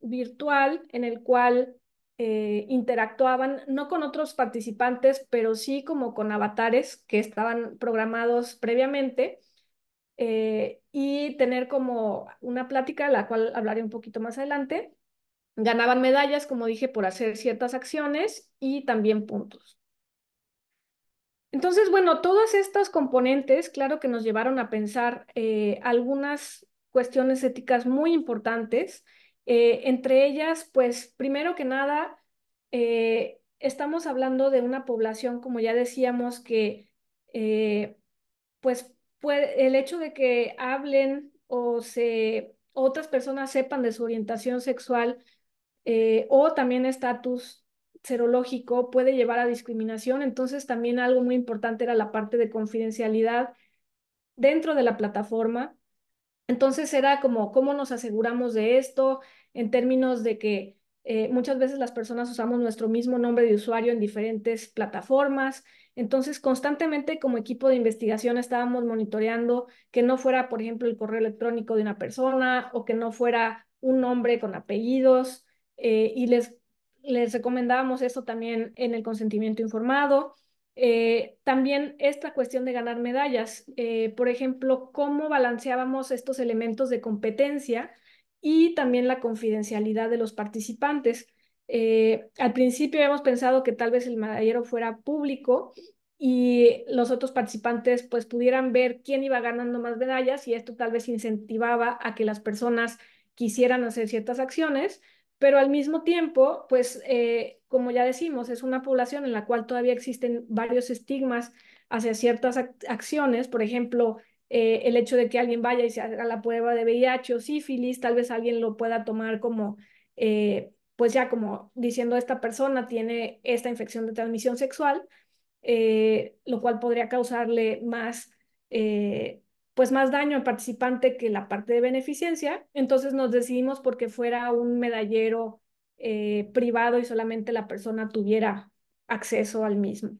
virtual en el cual eh, interactuaban, no con otros participantes, pero sí como con avatares que estaban programados previamente. Eh, y tener como una plática, la cual hablaré un poquito más adelante. Ganaban medallas, como dije, por hacer ciertas acciones y también puntos. Entonces, bueno, todas estas componentes, claro que nos llevaron a pensar eh, algunas cuestiones éticas muy importantes eh, entre ellas, pues primero que nada, eh, estamos hablando de una población, como ya decíamos, que eh, pues el hecho de que hablen o se otras personas sepan de su orientación sexual o también estatus serológico puede llevar a discriminación. Entonces también algo muy importante era la parte de confidencialidad dentro de la plataforma. Entonces era como, ¿cómo nos aseguramos de esto? En términos de que eh, muchas veces las personas usamos nuestro mismo nombre de usuario en diferentes plataformas. Entonces, constantemente como equipo de investigación estábamos monitoreando que no fuera, por ejemplo, el correo electrónico de una persona o que no fuera un nombre con apellidos. Eh, y les, les recomendábamos eso también en el consentimiento informado. Eh, también esta cuestión de ganar medallas, eh, por ejemplo, cómo balanceábamos estos elementos de competencia y también la confidencialidad de los participantes. Eh, al principio habíamos pensado que tal vez el medallero fuera público y los otros participantes pues pudieran ver quién iba ganando más medallas y esto tal vez incentivaba a que las personas quisieran hacer ciertas acciones, pero al mismo tiempo, pues eh, como ya decimos, es una población en la cual todavía existen varios estigmas hacia ciertas acciones, por ejemplo, eh, el hecho de que alguien vaya y se haga la prueba de VIH o sífilis, tal vez alguien lo pueda tomar como, eh, pues ya como diciendo esta persona tiene esta infección de transmisión sexual, lo cual podría causarle más pues más daño al participante que la parte de beneficencia. Entonces nos decidimos porque fuera un medallero eh, privado y solamente la persona tuviera acceso al mismo.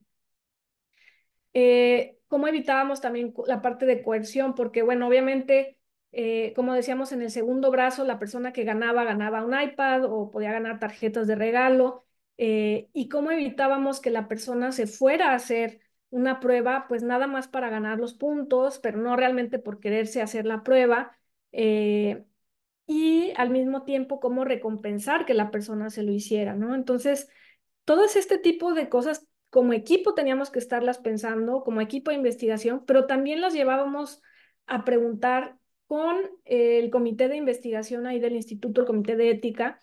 Eh, ¿Cómo evitábamos también la parte de coerción? Porque, bueno, obviamente, eh, como decíamos en el segundo brazo, la persona que ganaba ganaba un iPad o podía ganar tarjetas de regalo. ¿Y cómo evitábamos que la persona se fuera a hacer una prueba pues nada más para ganar los puntos, pero no realmente por quererse hacer la prueba. Eh, y al mismo tiempo cómo recompensar que la persona se lo hiciera, ¿no? Entonces, todo este tipo de cosas como equipo teníamos que estarlas pensando, como equipo de investigación, pero también las llevábamos a preguntar con el comité de investigación ahí del instituto, el comité de ética,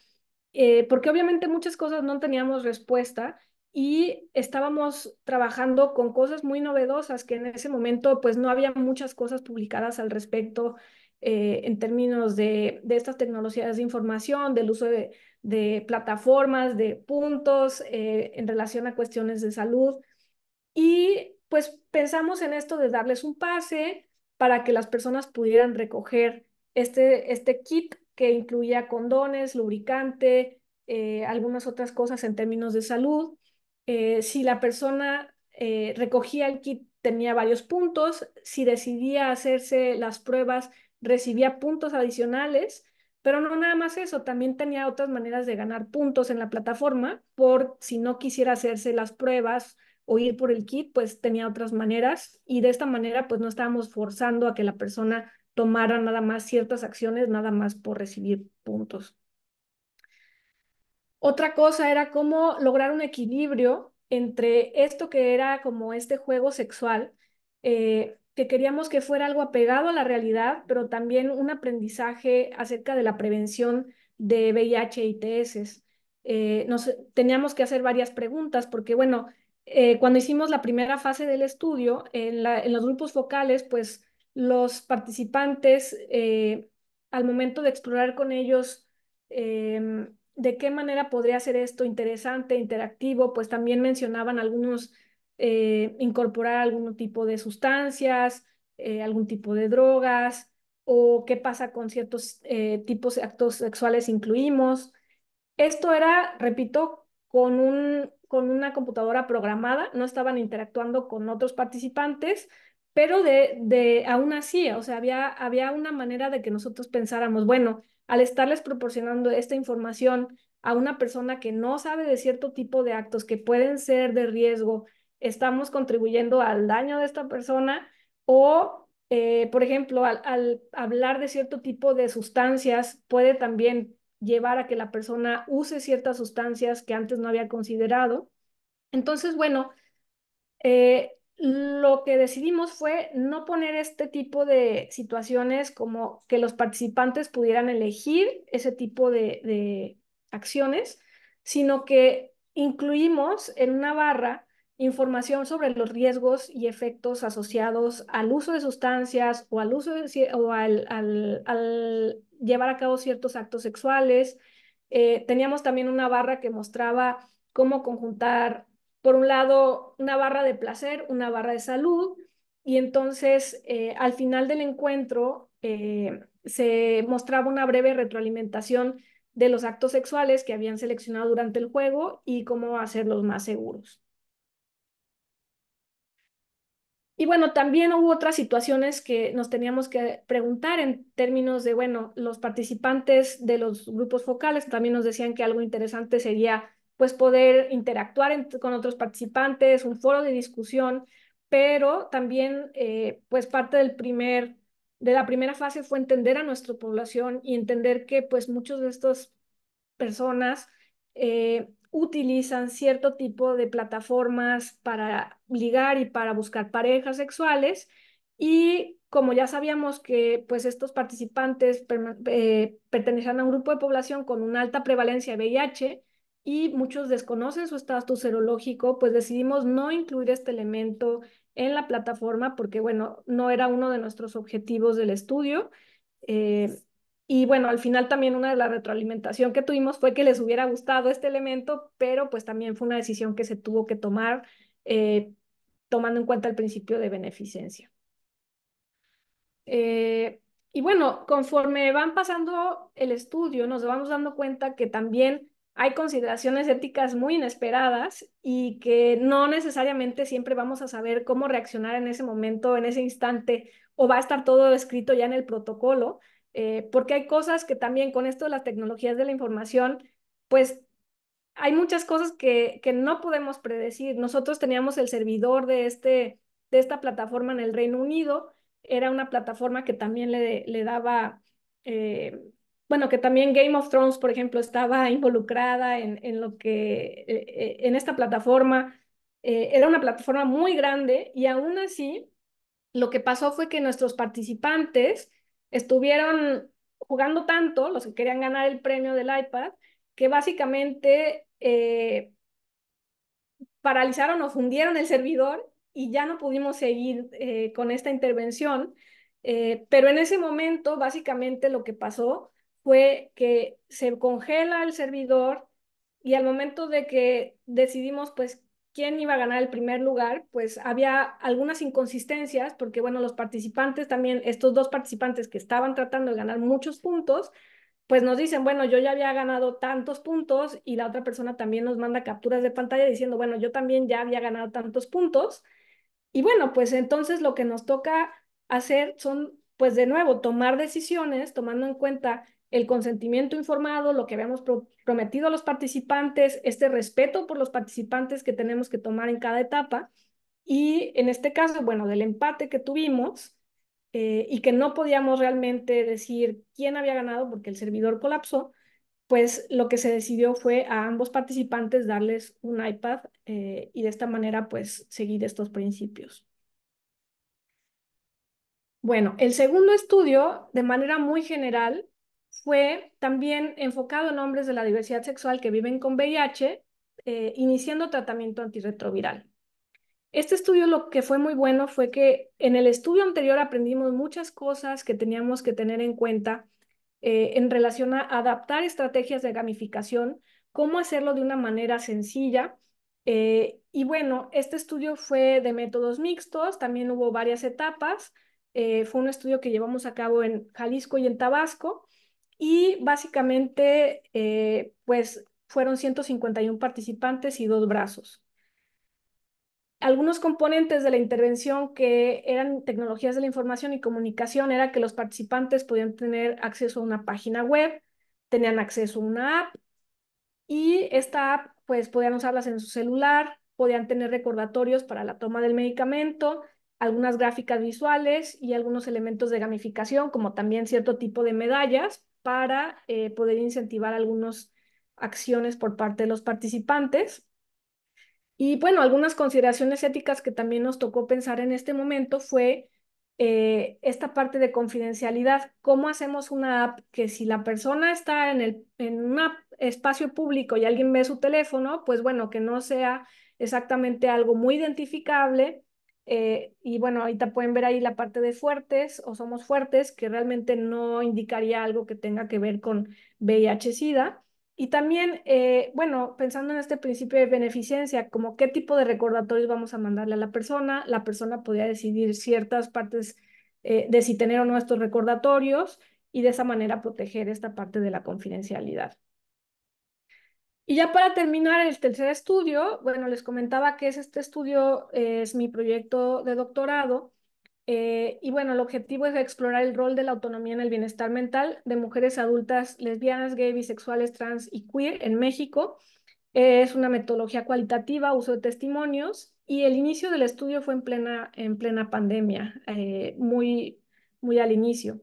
eh, porque obviamente muchas cosas no teníamos respuesta y estábamos trabajando con cosas muy novedosas que en ese momento pues no había muchas cosas publicadas al respecto eh, en términos de, de, estas tecnologías de información, del uso de, de plataformas, de puntos eh, en relación a cuestiones de salud. Y pues pensamos en esto de darles un pase para que las personas pudieran recoger este, este kit que incluía condones, lubricante, eh, algunas otras cosas en términos de salud. Eh, si la persona eh, recogía el kit tenía varios puntos, si decidía hacerse las pruebas recibía puntos adicionales, pero no nada más eso, también tenía otras maneras de ganar puntos en la plataforma por si no quisiera hacerse las pruebas o ir por el kit, pues tenía otras maneras y de esta manera pues no estábamos forzando a que la persona tomara nada más ciertas acciones, nada más por recibir puntos. Otra cosa era cómo lograr un equilibrio entre esto que era como este juego sexual, eh, que queríamos que fuera algo apegado a la realidad, pero también un aprendizaje acerca de la prevención de VIH y ITS. Eh, nos, teníamos que hacer varias preguntas porque, bueno, eh, cuando hicimos la primera fase del estudio, en, en los grupos focales, pues los participantes, al momento de explorar con ellos, em, de qué manera podría ser esto interesante, interactivo, pues también mencionaban algunos, eh, incorporar algún tipo de sustancias, eh, algún tipo de drogas, o qué pasa con ciertos eh, tipos de actos sexuales incluimos. Esto era, repito, con, un, con una computadora programada, no estaban interactuando con otros participantes, pero de, de aún así, o sea, había, había una manera de que nosotros pensáramos, bueno, al estarles proporcionando esta información a una persona que no sabe de cierto tipo de actos que pueden ser de riesgo, estamos contribuyendo al daño de esta persona o, eh, por ejemplo, al, hablar de cierto tipo de sustancias puede también llevar a que la persona use ciertas sustancias que antes no había considerado. Entonces, bueno, eh, lo que decidimos fue no poner este tipo de situaciones como que los participantes pudieran elegir ese tipo de, acciones, sino que incluimos en una barra información sobre los riesgos y efectos asociados al uso de sustancias o al uso al, llevar a cabo ciertos actos sexuales. Eh, teníamos también una barra que mostraba cómo conjuntar por un lado, una barra de placer, una barra de salud, y entonces eh, al final del encuentro eh, se mostraba una breve retroalimentación de los actos sexuales que habían seleccionado durante el juego y cómo hacerlos más seguros. Y bueno, también hubo otras situaciones que nos teníamos que preguntar en términos de, bueno, los participantes de los grupos focales también nos decían que algo interesante sería pues poder interactuar con otros participantes, un foro de discusión, pero también eh, pues parte del primer, de la primera fase fue entender a nuestra población y entender que pues muchos de estas personas eh, utilizan cierto tipo de plataformas para ligar y para buscar parejas sexuales y como ya sabíamos que pues estos participantes eh, pertenecían a un grupo de población con una alta prevalencia de VIH, y muchos desconocen su estatus serológico, pues decidimos no incluir este elemento en la plataforma porque, bueno, no era uno de nuestros objetivos del estudio. Eh, y bueno, al final también una de la retroalimentación que tuvimos fue que les hubiera gustado este elemento, pero pues también fue una decisión que se tuvo que tomar eh, tomando en cuenta el principio de beneficencia. Eh, y bueno, conforme van pasando el estudio, nos vamos dando cuenta que también hay consideraciones éticas muy inesperadas y que no necesariamente siempre vamos a saber cómo reaccionar en ese momento, en ese instante, o va a estar todo escrito ya en el protocolo, eh, porque hay cosas que también con esto de las tecnologías de la información, pues hay muchas cosas que, no podemos predecir. Nosotros teníamos el servidor de, este, de esta plataforma en el Reino Unido, era una plataforma que también le, le daba... Eh, bueno, que también Game of Thrones, por ejemplo, estaba involucrada en, en lo que, eh, eh, en esta plataforma. Eh, era una plataforma muy grande y aún así, lo que pasó fue que nuestros participantes estuvieron jugando tanto, los que querían ganar el premio del iPad, que básicamente paralizaron o fundieron el servidor y ya no pudimos seguir con esta intervención. pero en ese momento, básicamente lo que pasó fue que se congela el servidor y al momento de que decidimos pues quién iba a ganar el primer lugar, pues había algunas inconsistencias porque bueno, los participantes también, estos dos participantes que estaban tratando de ganar muchos puntos, pues nos dicen, bueno, yo ya había ganado tantos puntos y la otra persona también nos manda capturas de pantalla diciendo, bueno, yo también ya había ganado tantos puntos. Y bueno, pues entonces lo que nos toca hacer son, pues de nuevo, tomar decisiones tomando en cuenta el consentimiento informado, lo que habíamos prometido a los participantes, este respeto por los participantes que tenemos que tomar en cada etapa. Y en este caso, bueno, del empate que tuvimos eh, y que no podíamos realmente decir quién había ganado porque el servidor colapsó, pues lo que se decidió fue a ambos participantes darles un iPad eh, y de esta manera pues seguir estos principios. Bueno, el segundo estudio, de manera muy general, fue también enfocado en hombres de la diversidad sexual que viven con VIH, eh, iniciando tratamiento antirretroviral. Este estudio lo que fue muy bueno fue que en el estudio anterior aprendimos muchas cosas que teníamos que tener en cuenta eh, en relación a adaptar estrategias de gamificación, cómo hacerlo de una manera sencilla. Eh, y bueno, este estudio fue de métodos mixtos, también hubo varias etapas. fue un estudio que llevamos a cabo en Jalisco y en Tabasco y básicamente, eh, pues fueron 151 participantes y dos brazos. Algunos componentes de la intervención que eran tecnologías de la información y comunicación era que los participantes podían tener acceso a una página web, tenían acceso a una app y esta app pues podían usarlas en su celular, podían tener recordatorios para la toma del medicamento, algunas gráficas visuales y algunos elementos de gamificación como también cierto tipo de medallas para eh, poder incentivar algunas acciones por parte de los participantes. Y bueno, algunas consideraciones éticas que también nos tocó pensar en este momento fue eh, esta parte de confidencialidad. ¿Cómo hacemos una app que si la persona está en, el, en un espacio público y alguien ve su teléfono, pues bueno, que no sea exactamente algo muy identificable eh, y bueno, ahorita pueden ver ahí la parte de fuertes o somos fuertes, que realmente no indicaría algo que tenga que ver con VIH-Sida. Y también, eh, bueno, pensando en este principio de beneficencia, como qué tipo de recordatorios vamos a mandarle a la persona, la persona podría decidir ciertas partes eh, de si tener o no estos recordatorios y de esa manera proteger esta parte de la confidencialidad. Y ya para terminar el tercer estudio, bueno, les comentaba que es este estudio, es mi proyecto de doctorado. Eh, y bueno, el objetivo es explorar el rol de la autonomía en el bienestar mental de mujeres adultas, lesbianas, gay, bisexuales, trans y queer en México. es una metodología cualitativa, uso de testimonios, y el inicio del estudio fue en plena, en plena pandemia, eh, muy, muy al inicio.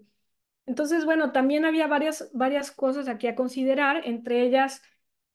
Entonces, bueno, también había varias, varias cosas aquí a considerar, entre ellas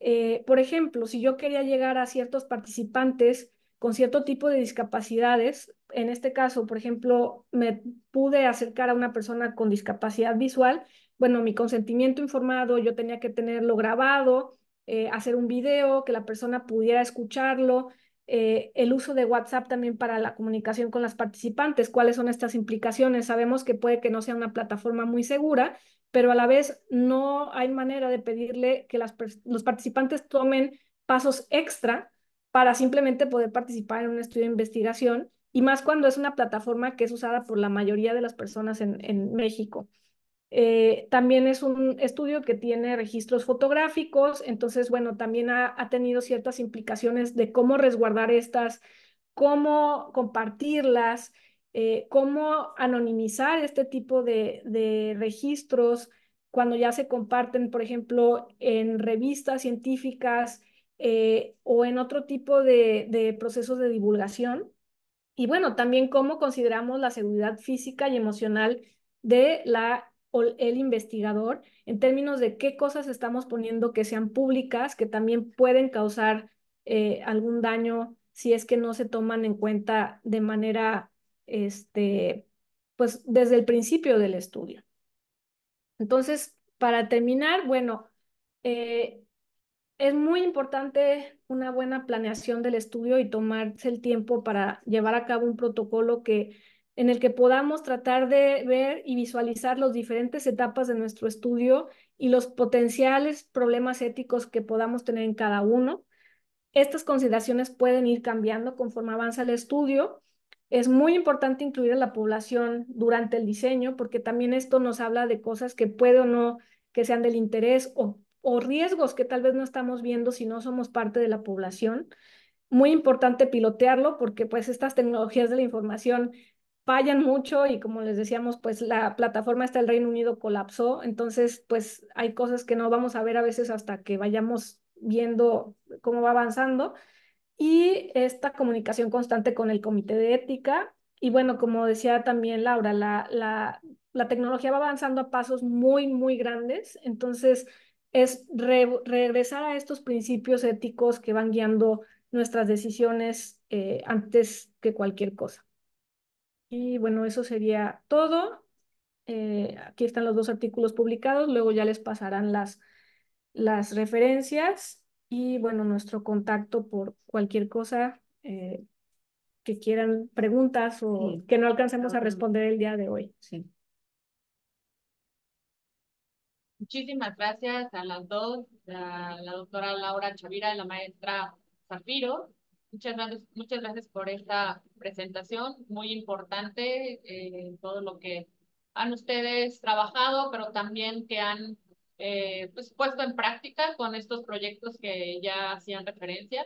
eh, por ejemplo, si yo quería llegar a ciertos participantes con cierto tipo de discapacidades, en este caso, por ejemplo, me pude acercar a una persona con discapacidad visual, bueno, mi consentimiento informado, yo tenía que tenerlo grabado, eh, hacer un video, que la persona pudiera escucharlo, eh, el uso de WhatsApp también para la comunicación con las participantes, cuáles son estas implicaciones. Sabemos que puede que no sea una plataforma muy segura pero a la vez no hay manera de pedirle que los participantes tomen pasos extra para simplemente poder participar en un estudio de investigación y más cuando es una plataforma que es usada por la mayoría de las personas en, México. Eh, también es un estudio que tiene registros fotográficos, entonces, bueno, también ha tenido ciertas implicaciones de cómo resguardar estas, cómo compartirlas, eh, cómo anonimizar este tipo de, registros cuando ya se comparten, por ejemplo, en revistas científicas eh, o en otro tipo de, procesos de divulgación. Y bueno, también cómo consideramos la seguridad física y emocional de la el investigador en términos de qué cosas estamos poniendo que sean públicas, que también pueden causar eh, algún daño si es que no se toman en cuenta de manera este, pues desde el principio del estudio. Entonces, para terminar, bueno, eh, es muy importante una buena planeación del estudio y tomarse el tiempo para llevar a cabo un protocolo que en el que podamos tratar de ver y visualizar las diferentes etapas de nuestro estudio y los potenciales problemas éticos que podamos tener en cada uno. Estas consideraciones pueden ir cambiando conforme avanza el estudio es muy importante incluir a la población durante el diseño porque también esto nos habla de cosas que puede o no que sean del interés o, o riesgos que tal vez no estamos viendo si no somos parte de la población. Muy importante pilotearlo porque pues estas tecnologías de la información fallan mucho y como les decíamos, pues la plataforma hasta el Reino Unido colapsó, entonces pues hay cosas que no vamos a ver a veces hasta que vayamos viendo cómo va avanzando y esta comunicación constante con el comité de ética. Y bueno, como decía también Laura, la, la, tecnología va avanzando a pasos muy, muy grandes. Entonces, es regresar a estos principios éticos que van guiando nuestras decisiones eh, antes que cualquier cosa. Y bueno, eso sería todo. Eh, aquí están los dos artículos publicados, luego ya les pasarán las, las referencias. Y bueno, nuestro contacto por cualquier cosa eh, que quieran, preguntas o que no alcancemos a responder el día de hoy. Sí. Muchísimas gracias a las dos, a la doctora Laura Chavira y la maestra Zafiro. Muchas gracias, muchas gracias por esta presentación, muy importante, eh, todo lo que han ustedes trabajado, pero también que han eh, pues, puesto en práctica con estos proyectos que ya hacían referencia.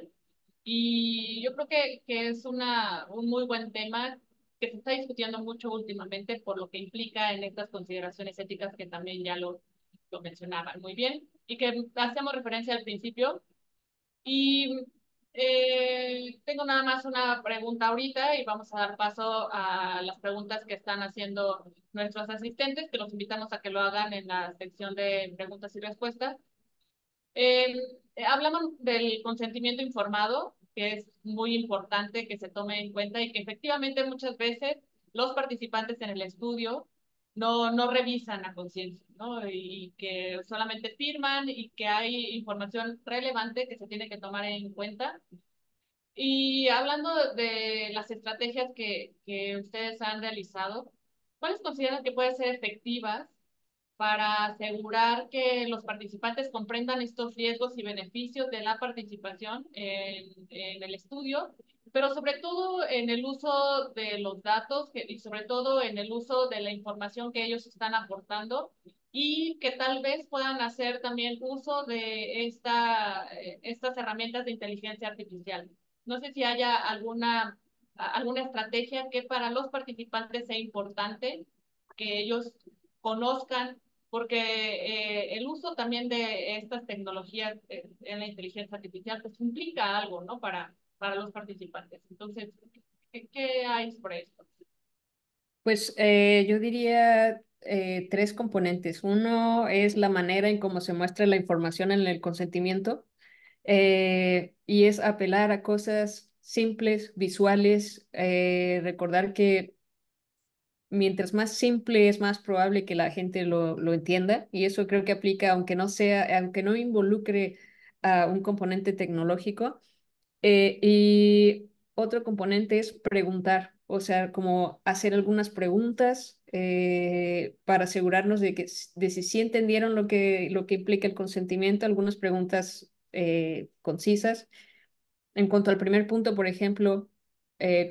Y yo creo que, que es una, un muy buen tema que se está discutiendo mucho últimamente por lo que implica en estas consideraciones éticas que también ya lo, mencionaban muy bien y que hacíamos referencia al principio. Y eh, tengo nada más una pregunta ahorita y vamos a dar paso a las preguntas que están haciendo nuestros asistentes, que los invitamos a que lo hagan en la sección de preguntas y respuestas. Eh, eh, hablamos del consentimiento informado, que es muy importante que se tome en cuenta y que efectivamente muchas veces los participantes en el estudio no, revisan a conciencia, ¿no? Y que solamente firman y que hay información relevante que se tiene que tomar en cuenta. Y hablando de las estrategias que, ustedes han realizado, ¿cuáles consideran que pueden ser efectivas para asegurar que los participantes comprendan estos riesgos y beneficios de la participación en, en el estudio pero sobre todo en el uso de los datos y sobre todo en el uso de la información que ellos están aportando y que tal vez puedan hacer también uso de esta, eh, estas herramientas de inteligencia artificial. No sé si haya alguna, alguna estrategia que para los participantes sea importante que ellos conozcan, porque eh, el uso también de estas tecnologías eh, en la inteligencia artificial pues implica algo, ¿no? Para, para los participantes. Entonces, ¿qué, hay sobre esto? Pues eh, yo diría eh, tres componentes. Uno es la manera en cómo se muestra la información en el consentimiento eh, y es apelar a cosas simples, visuales, recordar que mientras más simple es más probable que la gente lo, lo entienda y eso creo que aplica aunque no sea, aunque no involucre a un componente tecnológico, eh, y otro componente es preguntar, o sea, como hacer algunas preguntas eh, para asegurarnos de que de si sí entendieron lo que, lo que implica el consentimiento, algunas preguntas eh, concisas. En cuanto al primer punto, por ejemplo,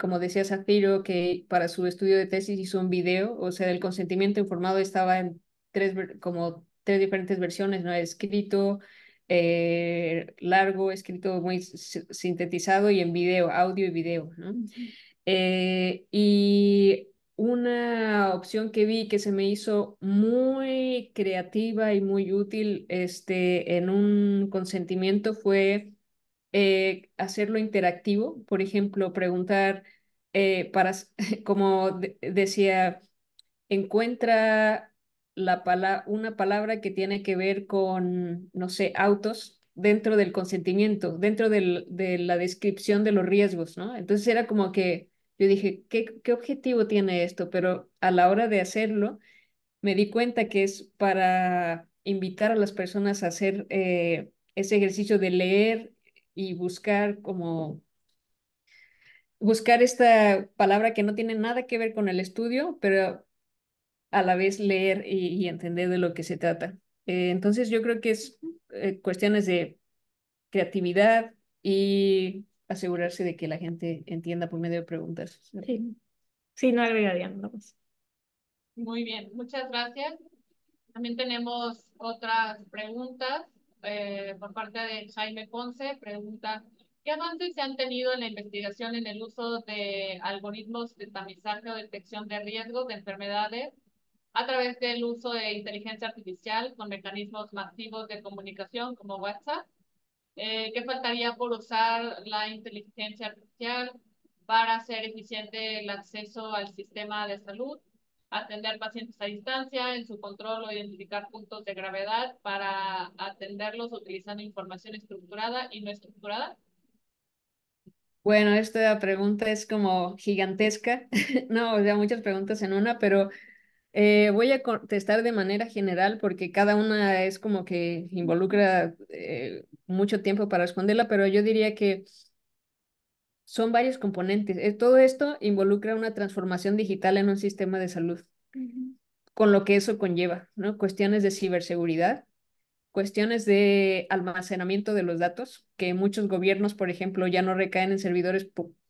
como decía Zafiro, que para su estudio de tesis hizo un video, o sea, el consentimiento informado estaba en tres, como tres diferentes versiones, ¿no? Escrito, eh, largo, escrito muy sintetizado y en video, audio y video. ¿no? Eh, y una opción que vi que se me hizo muy creativa y muy útil este, en un consentimiento fue eh, hacerlo interactivo, por ejemplo, preguntar para, como decía, encuentra la una palabra que tiene que ver con, no sé, autos dentro del consentimiento, dentro de la descripción de los riesgos, ¿no? Entonces era como que yo dije, ¿qué, ¿qué objetivo tiene esto? Pero a la hora de hacerlo, me di cuenta que es para invitar a las personas a hacer eh, ese ejercicio de leer y buscar como buscar esta palabra que no tiene nada que ver con el estudio, pero a la vez leer y, entender de lo que se trata. Eh, entonces yo creo que es eh, cuestiones de creatividad y asegurarse de que la gente entienda por medio de preguntas. Sí, sí no agregaría nada más. Muy bien, muchas gracias. También tenemos otras preguntas eh, por parte de Jaime Ponce. Pregunta, ¿qué avances se han tenido en la investigación en el uso de algoritmos de tamizaje o detección de riesgo de enfermedades a través del uso de inteligencia artificial con mecanismos masivos de comunicación como WhatsApp. Eh, ¿Qué faltaría por usar la inteligencia artificial para hacer eficiente el acceso al sistema de salud? atender pacientes a distancia, en su control o identificar puntos de gravedad para atenderlos utilizando información estructurada y no estructurada? Bueno, esta pregunta es como gigantesca, no, o muchas preguntas en una, pero eh, voy a contestar de manera general porque cada una es como que involucra eh, mucho tiempo para responderla, pero yo diría que son varios componentes. Eh, todo esto involucra una transformación digital en un sistema de salud, con lo que eso conlleva, ¿no? Cuestiones de ciberseguridad, cuestiones de almacenamiento de los datos, que muchos gobiernos, por ejemplo, ya no recaen en servidores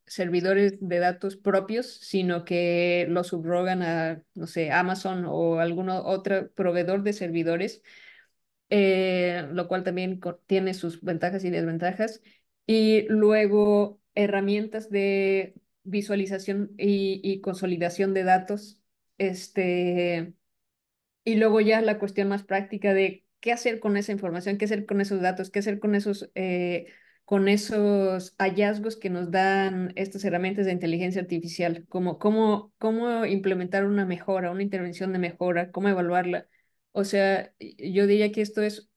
servidores de datos propios, sino que lo subrogan a, no sé, Amazon o algún otro proveedor de servidores, eh, lo cual también tiene sus ventajas y desventajas. Y luego herramientas de visualización y, consolidación de datos. Este, y luego ya la cuestión más práctica de qué hacer con esa información, qué hacer con esos datos, qué hacer con esos... Eh, con esos hallazgos que nos dan estas herramientas de inteligencia artificial, como cómo, cómo implementar una mejora, una intervención de mejora, cómo evaluarla. O sea, yo diría que esto es,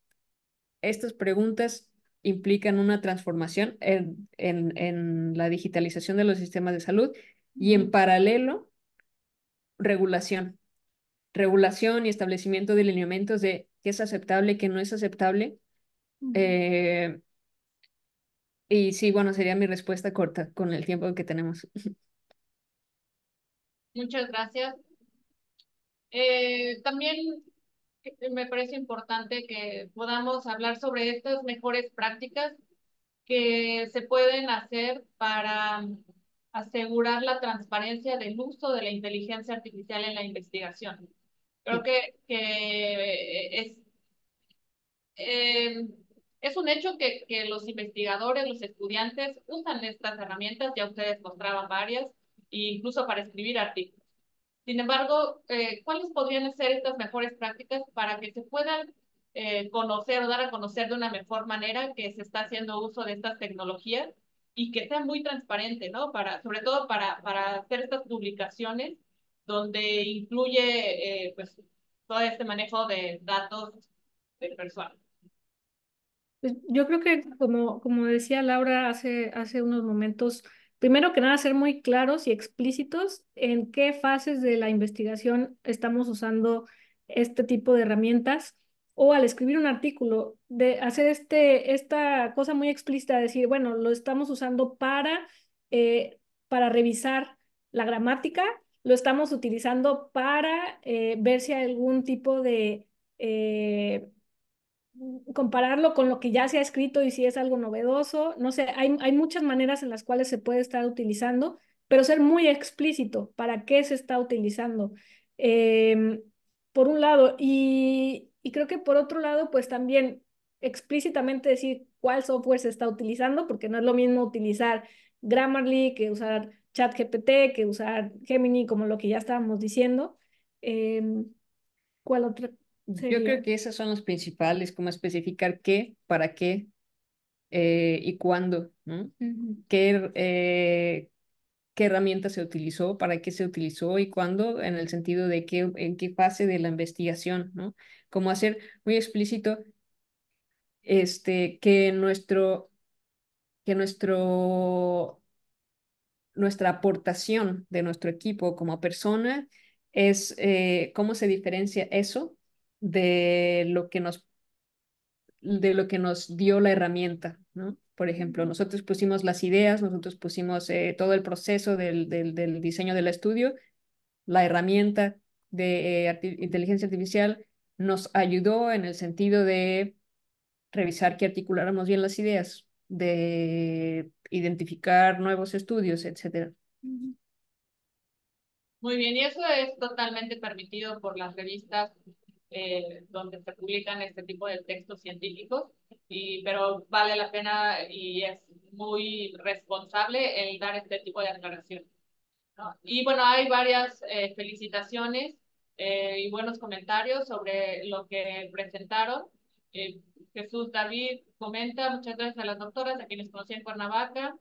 estas preguntas implican una transformación en, la digitalización de los sistemas de salud y en paralelo, regulación. Regulación y establecimiento de lineamientos de qué es aceptable, qué no es aceptable. Y sí, bueno, sería mi respuesta corta con el tiempo que tenemos. Muchas gracias. Eh, también eh, me parece importante que podamos hablar sobre estas mejores prácticas que se pueden hacer para mm, asegurar la transparencia del uso de la inteligencia artificial en la investigación. Creo que, que eh, es... Em, es un hecho que, los investigadores, los estudiantes usan estas herramientas, ya ustedes mostraban varias, e incluso para escribir artículos. Sin embargo, eh, ¿cuáles podrían ser estas mejores prácticas para que se puedan eh, conocer o dar a conocer de una mejor manera que se está haciendo uso de estas tecnologías y que sea muy transparente, ¿no? Para, sobre todo para, hacer estas publicaciones donde incluye eh, pues, todo este manejo de datos de pues, yo creo que, como, como decía Laura hace, hace unos momentos, primero que nada ser muy claros y explícitos en qué fases de la investigación estamos usando este tipo de herramientas o al escribir un artículo, de hacer este, esta cosa muy explícita, decir, bueno, lo estamos usando para, eh, para revisar la gramática, lo estamos utilizando para eh, ver si hay algún tipo de... Eh, compararlo con lo que ya se ha escrito y si es algo novedoso. No sé, hay, muchas maneras en las cuales se puede estar utilizando, pero ser muy explícito para qué se está utilizando. Em, por un lado, y, creo que por otro lado, pues también explícitamente decir cuál software se está utilizando, porque no es lo mismo utilizar Grammarly que usar ChatGPT, que usar Gemini, como lo que ya estábamos diciendo. Em, ¿Cuál otra yo creo que esas son las principales, como especificar qué, para qué eh, y cuándo, ¿Qué, eh, herramienta se utilizó, para qué se utilizó y cuándo, en el sentido de en qué fase de la investigación, ¿no? Como hacer muy explícito este, que nuestro, que nuestro, nuestra aportación de nuestro equipo como persona es eh, cómo se diferencia eso de lo que nos, de lo que nos dio la herramienta, ¿no? Por ejemplo, nosotros pusimos las ideas, nosotros pusimos eh, todo el proceso del, del, diseño del estudio, la herramienta de eh, inteligencia artificial nos ayudó en el sentido de revisar que articuláramos bien las ideas, de identificar nuevos estudios, etcétera. Muy bien, y eso es totalmente permitido por las revistas eh, donde se publican este tipo de textos científicos, y, pero vale la pena y es muy responsable el dar este tipo de aclaraciones. Y bueno, hay varias eh, felicitaciones eh, y buenos comentarios sobre lo que presentaron. Jesús David comenta, muchas gracias a las doctoras, a quienes conocí en Cuernavaca,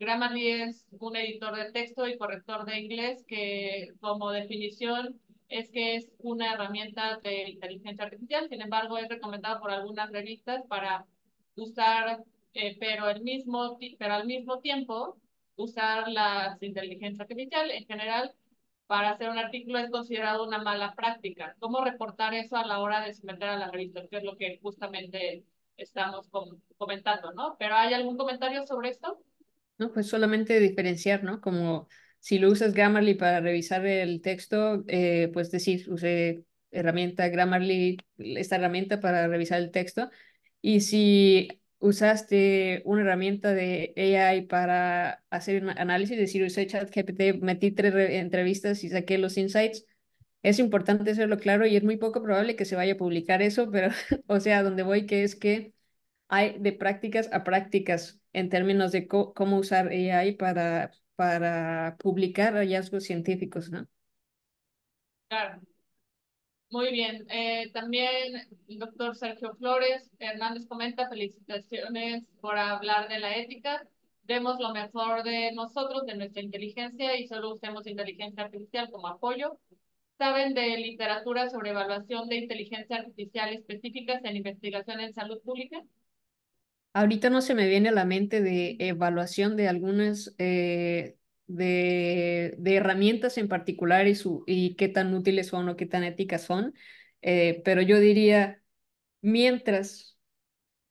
Grammarly es un editor de texto y corrector de inglés que como definición es que es una herramienta de inteligencia artificial, sin embargo es recomendado por algunas revistas para usar, eh, pero, el mismo, pero al mismo tiempo usar la inteligencia artificial en general para hacer un artículo es considerado una mala práctica. ¿Cómo reportar eso a la hora de someter a la revista? Que es lo que justamente estamos comentando, ¿no? Pero ¿hay algún comentario sobre esto? No, pues solamente diferenciar, ¿no? Como si lo usas Grammarly para revisar el texto, eh, pues decir, usé herramienta Grammarly, esta herramienta para revisar el texto. Y si usaste una herramienta de AI para hacer un análisis, decir, usé ChatGPT, metí tres entrevistas y saqué los insights, es importante hacerlo claro y es muy poco probable que se vaya a publicar eso, pero, o sea, donde voy que es que hay de prácticas a prácticas en términos de cómo usar AI para, para publicar hallazgos científicos, ¿no? Claro. Muy bien. Eh, también el doctor Sergio Flores Hernández comenta felicitaciones por hablar de la ética. Vemos lo mejor de nosotros, de nuestra inteligencia y solo usemos inteligencia artificial como apoyo. Saben de literatura sobre evaluación de inteligencia artificial específicas en investigación en salud pública. Ahorita no se me viene a la mente de evaluación de algunas eh, de, de, herramientas en particular y, su, qué tan útiles son o qué tan éticas son, eh, pero yo diría, mientras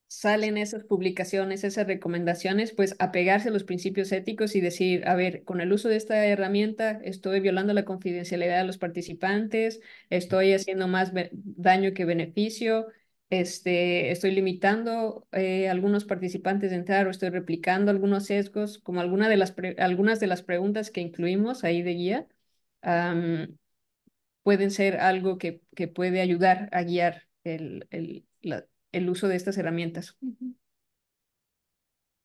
salen esas publicaciones, esas recomendaciones, pues apegarse a los principios éticos y decir, a ver, con el uso de esta herramienta estoy violando la confidencialidad de los participantes, estoy haciendo más daño que beneficio, este, estoy limitando a eh, algunos participantes de entrar o estoy replicando algunos sesgos, como de las algunas de las preguntas que incluimos ahí de guía, pueden ser algo que, que, puede ayudar a guiar el, uso de estas herramientas.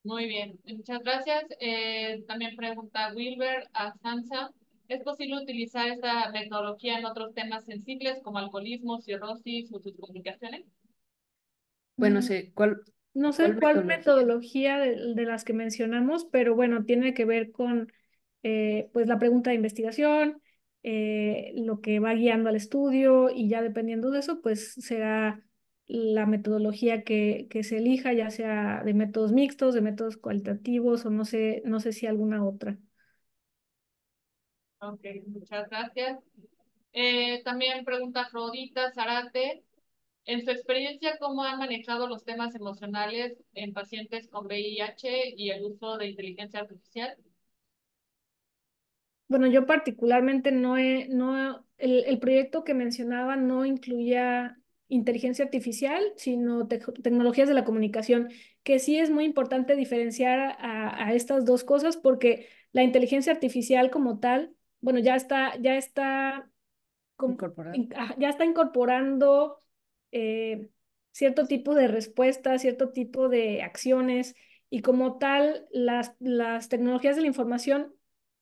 Muy bien, muchas gracias. Eh, también pregunta Wilber a Sansa. ¿Es posible utilizar esta metodología en otros temas sensibles como alcoholismo, cirrosis o sus complicaciones? Bueno, sé ¿cuál? No sé cuál, metodología, de, las que mencionamos, pero bueno, tiene que ver con eh, pues la pregunta de investigación, eh, lo que va guiando al estudio y ya dependiendo de eso, pues será la metodología que, que se elija, ya sea de métodos mixtos, de métodos cualitativos o no sé, no sé si alguna otra. Ok, muchas gracias. Eh, también pregunta Rodita Zarate. En su experiencia, ¿cómo han manejado los temas emocionales en pacientes con VIH y el uso de inteligencia artificial? Bueno, yo particularmente no he, no, el, proyecto que mencionaba no incluía inteligencia artificial, sino tecnologías de la comunicación, que sí es muy importante diferenciar a, estas dos cosas porque la inteligencia artificial como tal, bueno, ya está, ya está incorporando eh, cierto tipo de respuestas, cierto tipo de acciones y como tal las, las tecnologías de la información,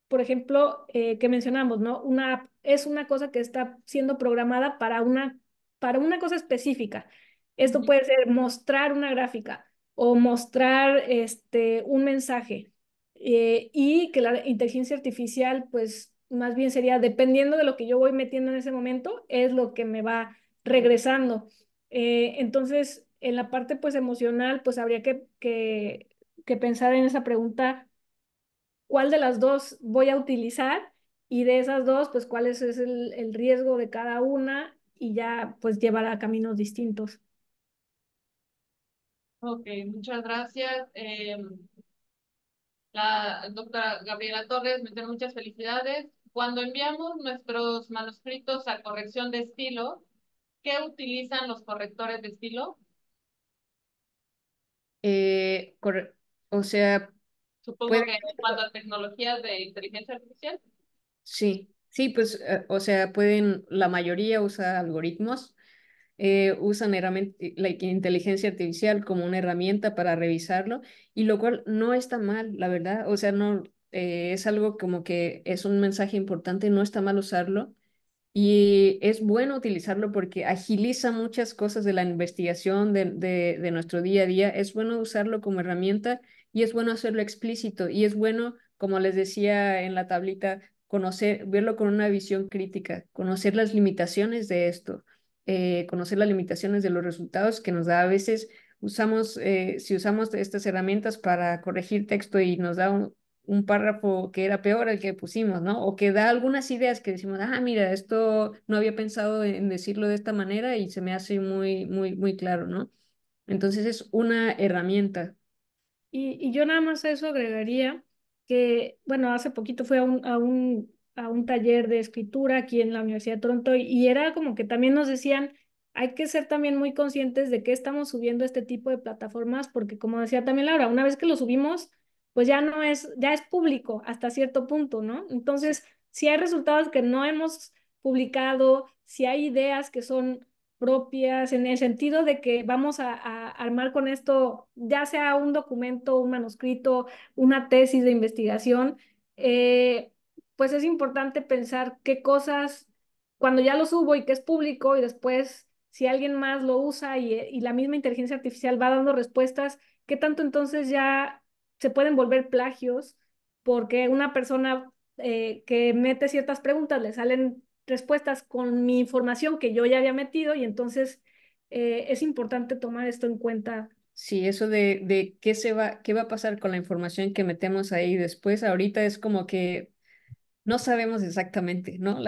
por ejemplo, eh, que mencionamos, ¿no? Una app es una cosa que está siendo programada para una, para una cosa específica. Esto puede ser mostrar una gráfica o mostrar este, un mensaje eh, y que la inteligencia artificial, pues más bien sería, dependiendo de lo que yo voy metiendo en ese momento, es lo que me va regresando. Eh, entonces, en la parte pues emocional, pues habría que, que, pensar en esa pregunta, ¿cuál de las dos voy a utilizar? Y de esas dos, pues cuál es, el, riesgo de cada una y ya pues llevar a caminos distintos. Ok, muchas gracias. Eh, la doctora Gabriela Torres me tiene muchas felicidades. Cuando enviamos nuestros manuscritos a corrección de estilo, ¿Qué utilizan los correctores de estilo? Eh, o sea... Supongo que en cuanto a tecnologías de inteligencia artificial. Sí, sí, pues, eh, o sea, pueden, la mayoría usa algoritmos, eh, usan eh, la inteligencia artificial como una herramienta para revisarlo, y lo cual no está mal, la verdad, o sea, no, es algo como que es un mensaje importante, no está mal usarlo, y es bueno utilizarlo porque agiliza muchas cosas de la investigación de, nuestro día a día. Es bueno usarlo como herramienta y es bueno hacerlo explícito. Y es bueno, como les decía en la tablita, conocer, verlo con una visión crítica, conocer las limitaciones de esto, eh, conocer las limitaciones de los resultados que nos da a veces. Usamos, eh, si usamos estas herramientas para corregir texto y nos da un, un párrafo que era peor el que pusimos, ¿no? O que da algunas ideas que decimos, ah, mira, esto no había pensado en decirlo de esta manera y se me hace muy, muy, muy claro, ¿no? Entonces es una herramienta. Y, yo nada más a eso agregaría que, bueno, hace poquito fui a un, a un, taller de escritura aquí en la Universidad de Toronto y, y era como que también nos decían, hay que ser también muy conscientes de que estamos subiendo este tipo de plataformas, porque como decía también Laura, una vez que lo subimos, pues ya no es, ya es público hasta cierto punto, ¿no? Entonces, si hay resultados que no hemos publicado, si hay ideas que son propias, en el sentido de que vamos a, armar con esto, ya sea un documento, un manuscrito, una tesis de investigación, eh, pues es importante pensar qué cosas, cuando ya lo subo y que es público y después si alguien más lo usa y, y la misma inteligencia artificial va dando respuestas, qué tanto entonces ya se pueden volver plagios porque una persona eh, que mete ciertas preguntas le salen respuestas con mi información que yo ya había metido y entonces eh, es importante tomar esto en cuenta. Sí, eso de, de qué, se va, qué va a pasar con la información que metemos ahí después, ahorita es como que no sabemos exactamente, ¿no?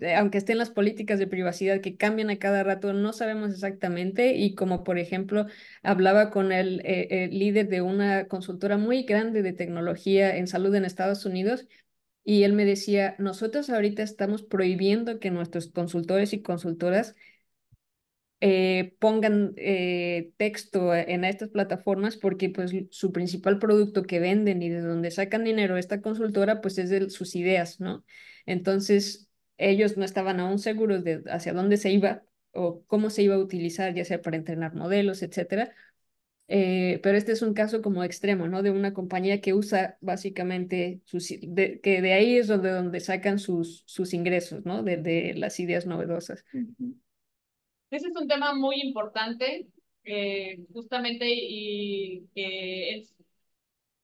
Eh, aunque estén las políticas de privacidad que cambian a cada rato, no sabemos exactamente. Y como por ejemplo, hablaba con el, eh, el líder de una consultora muy grande de tecnología en salud en Estados Unidos, y él me decía, nosotros ahorita estamos prohibiendo que nuestros consultores y consultoras eh, pongan eh, texto en estas plataformas porque pues su principal producto que venden y de donde sacan dinero esta consultora pues es de sus ideas, ¿no? Entonces ellos no estaban aún seguros de hacia dónde se iba o cómo se iba a utilizar, ya sea para entrenar modelos, etcétera. Eh, pero este es un caso como extremo, ¿no? De una compañía que usa básicamente sus, que de ahí es donde, donde sacan sus, sus ingresos, ¿no? De, las ideas novedosas. Ese es un tema muy importante, eh, justamente, y que es,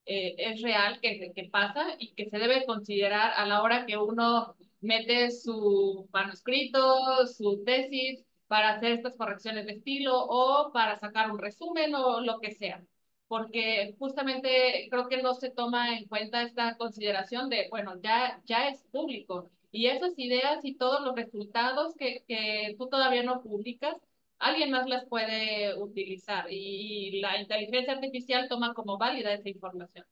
eh, es real, que, que pasa y que se debe considerar a la hora que uno mete su manuscrito, su tesis, para hacer estas correcciones de estilo o para sacar un resumen o lo que sea. Porque justamente creo que no se toma en cuenta esta consideración de, bueno, ya, ya es público, y esas ideas y todos los resultados que, que tú todavía no publicas, alguien más las puede utilizar y, la inteligencia artificial toma como válida esa información.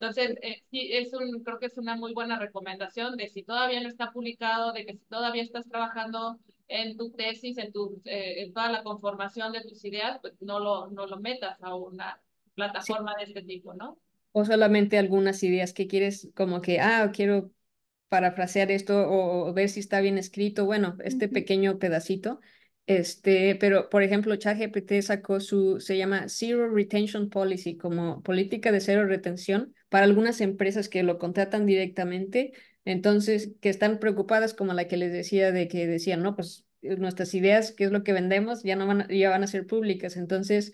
Entonces, eh, sí, es un, creo que es una muy buena recomendación de si todavía no está publicado, de que si todavía estás trabajando en tu tesis, en, tu, eh, en toda la conformación de tus ideas, pues no lo, no lo metas a una plataforma de este tipo, ¿no? O solamente algunas ideas que quieres como que, ah, quiero parafrasear esto o, ver si está bien escrito, bueno, este pequeño pedacito. Este, pero por ejemplo, ChatGPT sacó su, se llama Zero Retention Policy, como política de cero retención para algunas empresas que lo contratan directamente, entonces, que están preocupadas como la que les decía de que decían, no, pues eh, nuestras ideas, qué es lo que vendemos, ya no van, ya van a ser públicas. Entonces,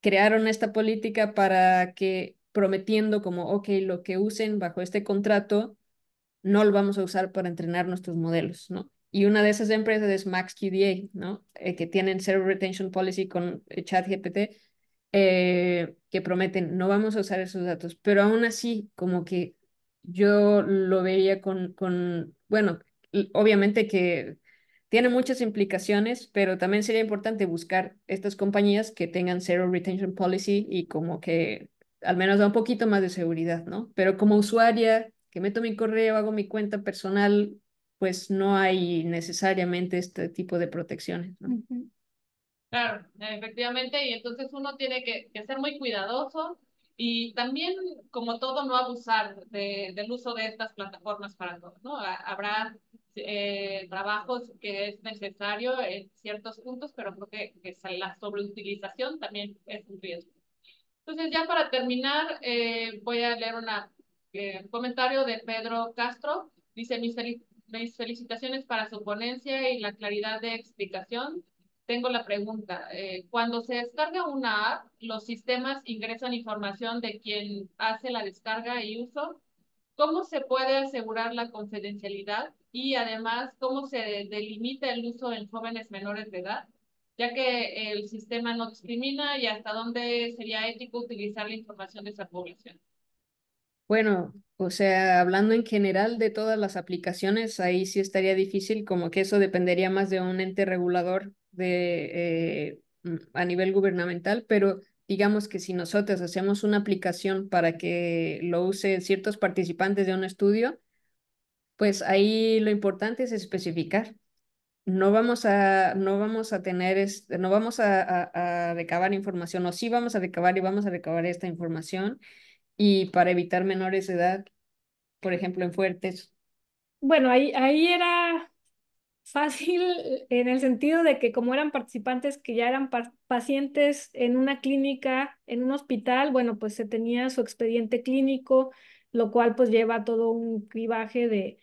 crearon esta política para que prometiendo como, ok, lo que usen bajo este contrato no lo vamos a usar para entrenar nuestros modelos, ¿no? Y una de esas empresas es MaxQDA, ¿no? Eh, que tienen Zero Retention Policy con eh, ChatGPT, eh, que prometen, no vamos a usar esos datos, pero aún así, como que yo lo veía con, con bueno, obviamente que tiene muchas implicaciones, pero también sería importante buscar estas compañías que tengan Zero Retention Policy y como que al menos da un poquito más de seguridad, ¿no? Pero como usuaria que meto mi correo, hago mi cuenta personal, pues no hay necesariamente este tipo de protecciones. ¿no? Claro, efectivamente, y entonces uno tiene que, ser muy cuidadoso y también, como todo, no abusar de, del uso de estas plataformas para todos, ¿no? Habrá eh, trabajos que es necesario en ciertos puntos, pero creo que, la sobreutilización también es un riesgo. Entonces, ya para terminar, eh, voy a leer una el eh, comentario de Pedro Castro. Dice, mis, felicitaciones para su ponencia y la claridad de explicación. Tengo la pregunta, eh, cuando se descarga una app, los sistemas ingresan información de quien hace la descarga y uso. ¿Cómo se puede asegurar la confidencialidad? Y además, ¿cómo se delimita el uso en jóvenes menores de edad? ya que el sistema no discrimina y hasta dónde sería ético utilizar la información de esa población. Bueno, o sea, hablando en general de todas las aplicaciones, ahí sí estaría difícil, como que eso dependería más de un ente regulador de, eh, mm, a nivel gubernamental, pero digamos que si nosotros hacemos una aplicación para que lo use ciertos participantes de un estudio, pues ahí lo importante es especificar. No vamos a, no vamos a tener, no vamos a, a recabar información, o sí vamos a recabar y vamos a recabar esta información y para evitar menores de edad, por ejemplo, en fuertes. Bueno, ahí, ahí era fácil en el sentido de que como eran participantes que ya eran pacientes en una clínica, en un hospital, bueno, pues se tenía su expediente clínico, lo cual pues lleva todo un cribaje de,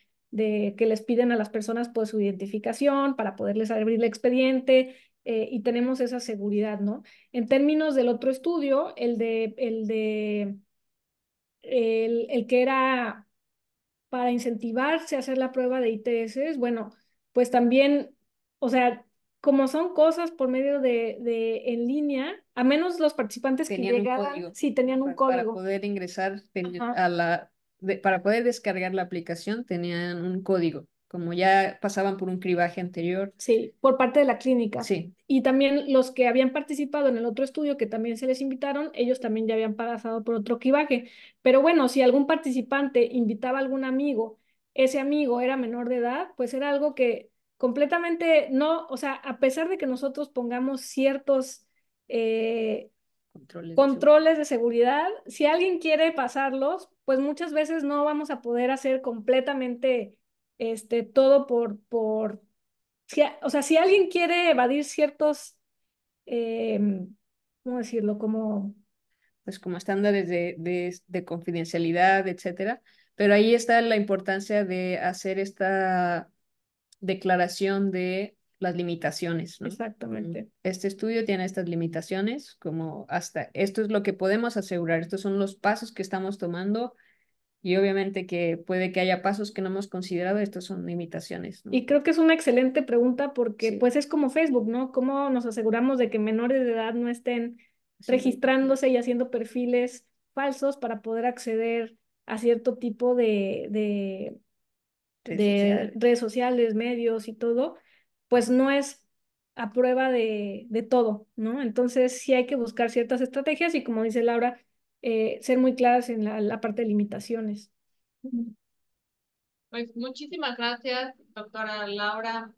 que les piden a las personas pues su identificación para poderles abrir el expediente eh, y tenemos esa seguridad, ¿no? En términos del otro estudio, el de, el de el, el que era para incentivarse a hacer la prueba de ITS, bueno, pues también, o sea, como son cosas por medio de, de en línea, a menos los participantes que llegaban, sí, tenían un código. Para poder ingresar a la, para poder descargar la aplicación, tenían un código como ya pasaban por un cribaje anterior. Sí, por parte de la clínica. Sí. Y también los que habían participado en el otro estudio, que también se les invitaron, ellos también ya habían pasado por otro cribaje. Pero bueno, si algún participante invitaba a algún amigo, ese amigo era menor de edad, pues era algo que completamente no, o sea, a pesar de que nosotros pongamos ciertos... Eh, controles, de, seguridad. Si alguien quiere pasarlos, pues muchas veces no vamos a poder hacer completamente este, todo por, por, o sea, si alguien quiere evadir ciertos, em, ¿cómo decirlo? Como... Pues como estándares de, de, confidencialidad, etcétera. Pero ahí está la importancia de hacer esta declaración de las limitaciones. ¿no? Exactamente. Este estudio tiene estas limitaciones, como hasta esto es lo que podemos asegurar, estos son los pasos que estamos tomando y obviamente que puede que haya pasos que no hemos considerado, estas son limitaciones. Y creo que es una excelente pregunta porque pues es como Facebook, ¿no? ¿Cómo nos aseguramos de que menores de edad no estén registrándose y haciendo perfiles falsos para poder acceder a cierto tipo de, de, redes, sociales. redes sociales, medios y todo? Pues no es a prueba de, de todo, ¿no? Entonces sí hay que buscar ciertas estrategias y como dice Laura, eh, ser muy claras en la, parte de limitaciones. Pues muchísimas gracias, doctora Laura,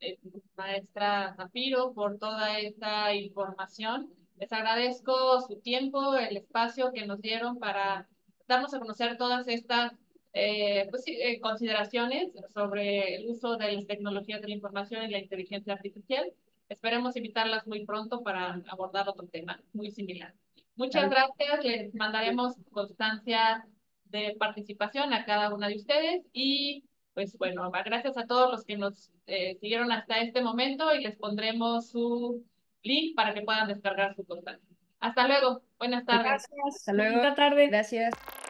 eh, maestra Zafiro, por toda esta información. Les agradezco su tiempo, el espacio que nos dieron para darnos a conocer todas estas eh, pues consideraciones sobre el uso de las tecnologías de la información y la inteligencia artificial. Esperemos invitarlas muy pronto para abordar otro tema muy similar. Muchas gracias. Les mandaremos constancia de participación a cada una de ustedes y pues bueno, gracias a todos los que nos eh, siguieron hasta este momento y les pondremos su link para que puedan descargar su constancia. Hasta luego. Buenas tardes. Gracias. Hasta luego. Buenas tardes. Gracias.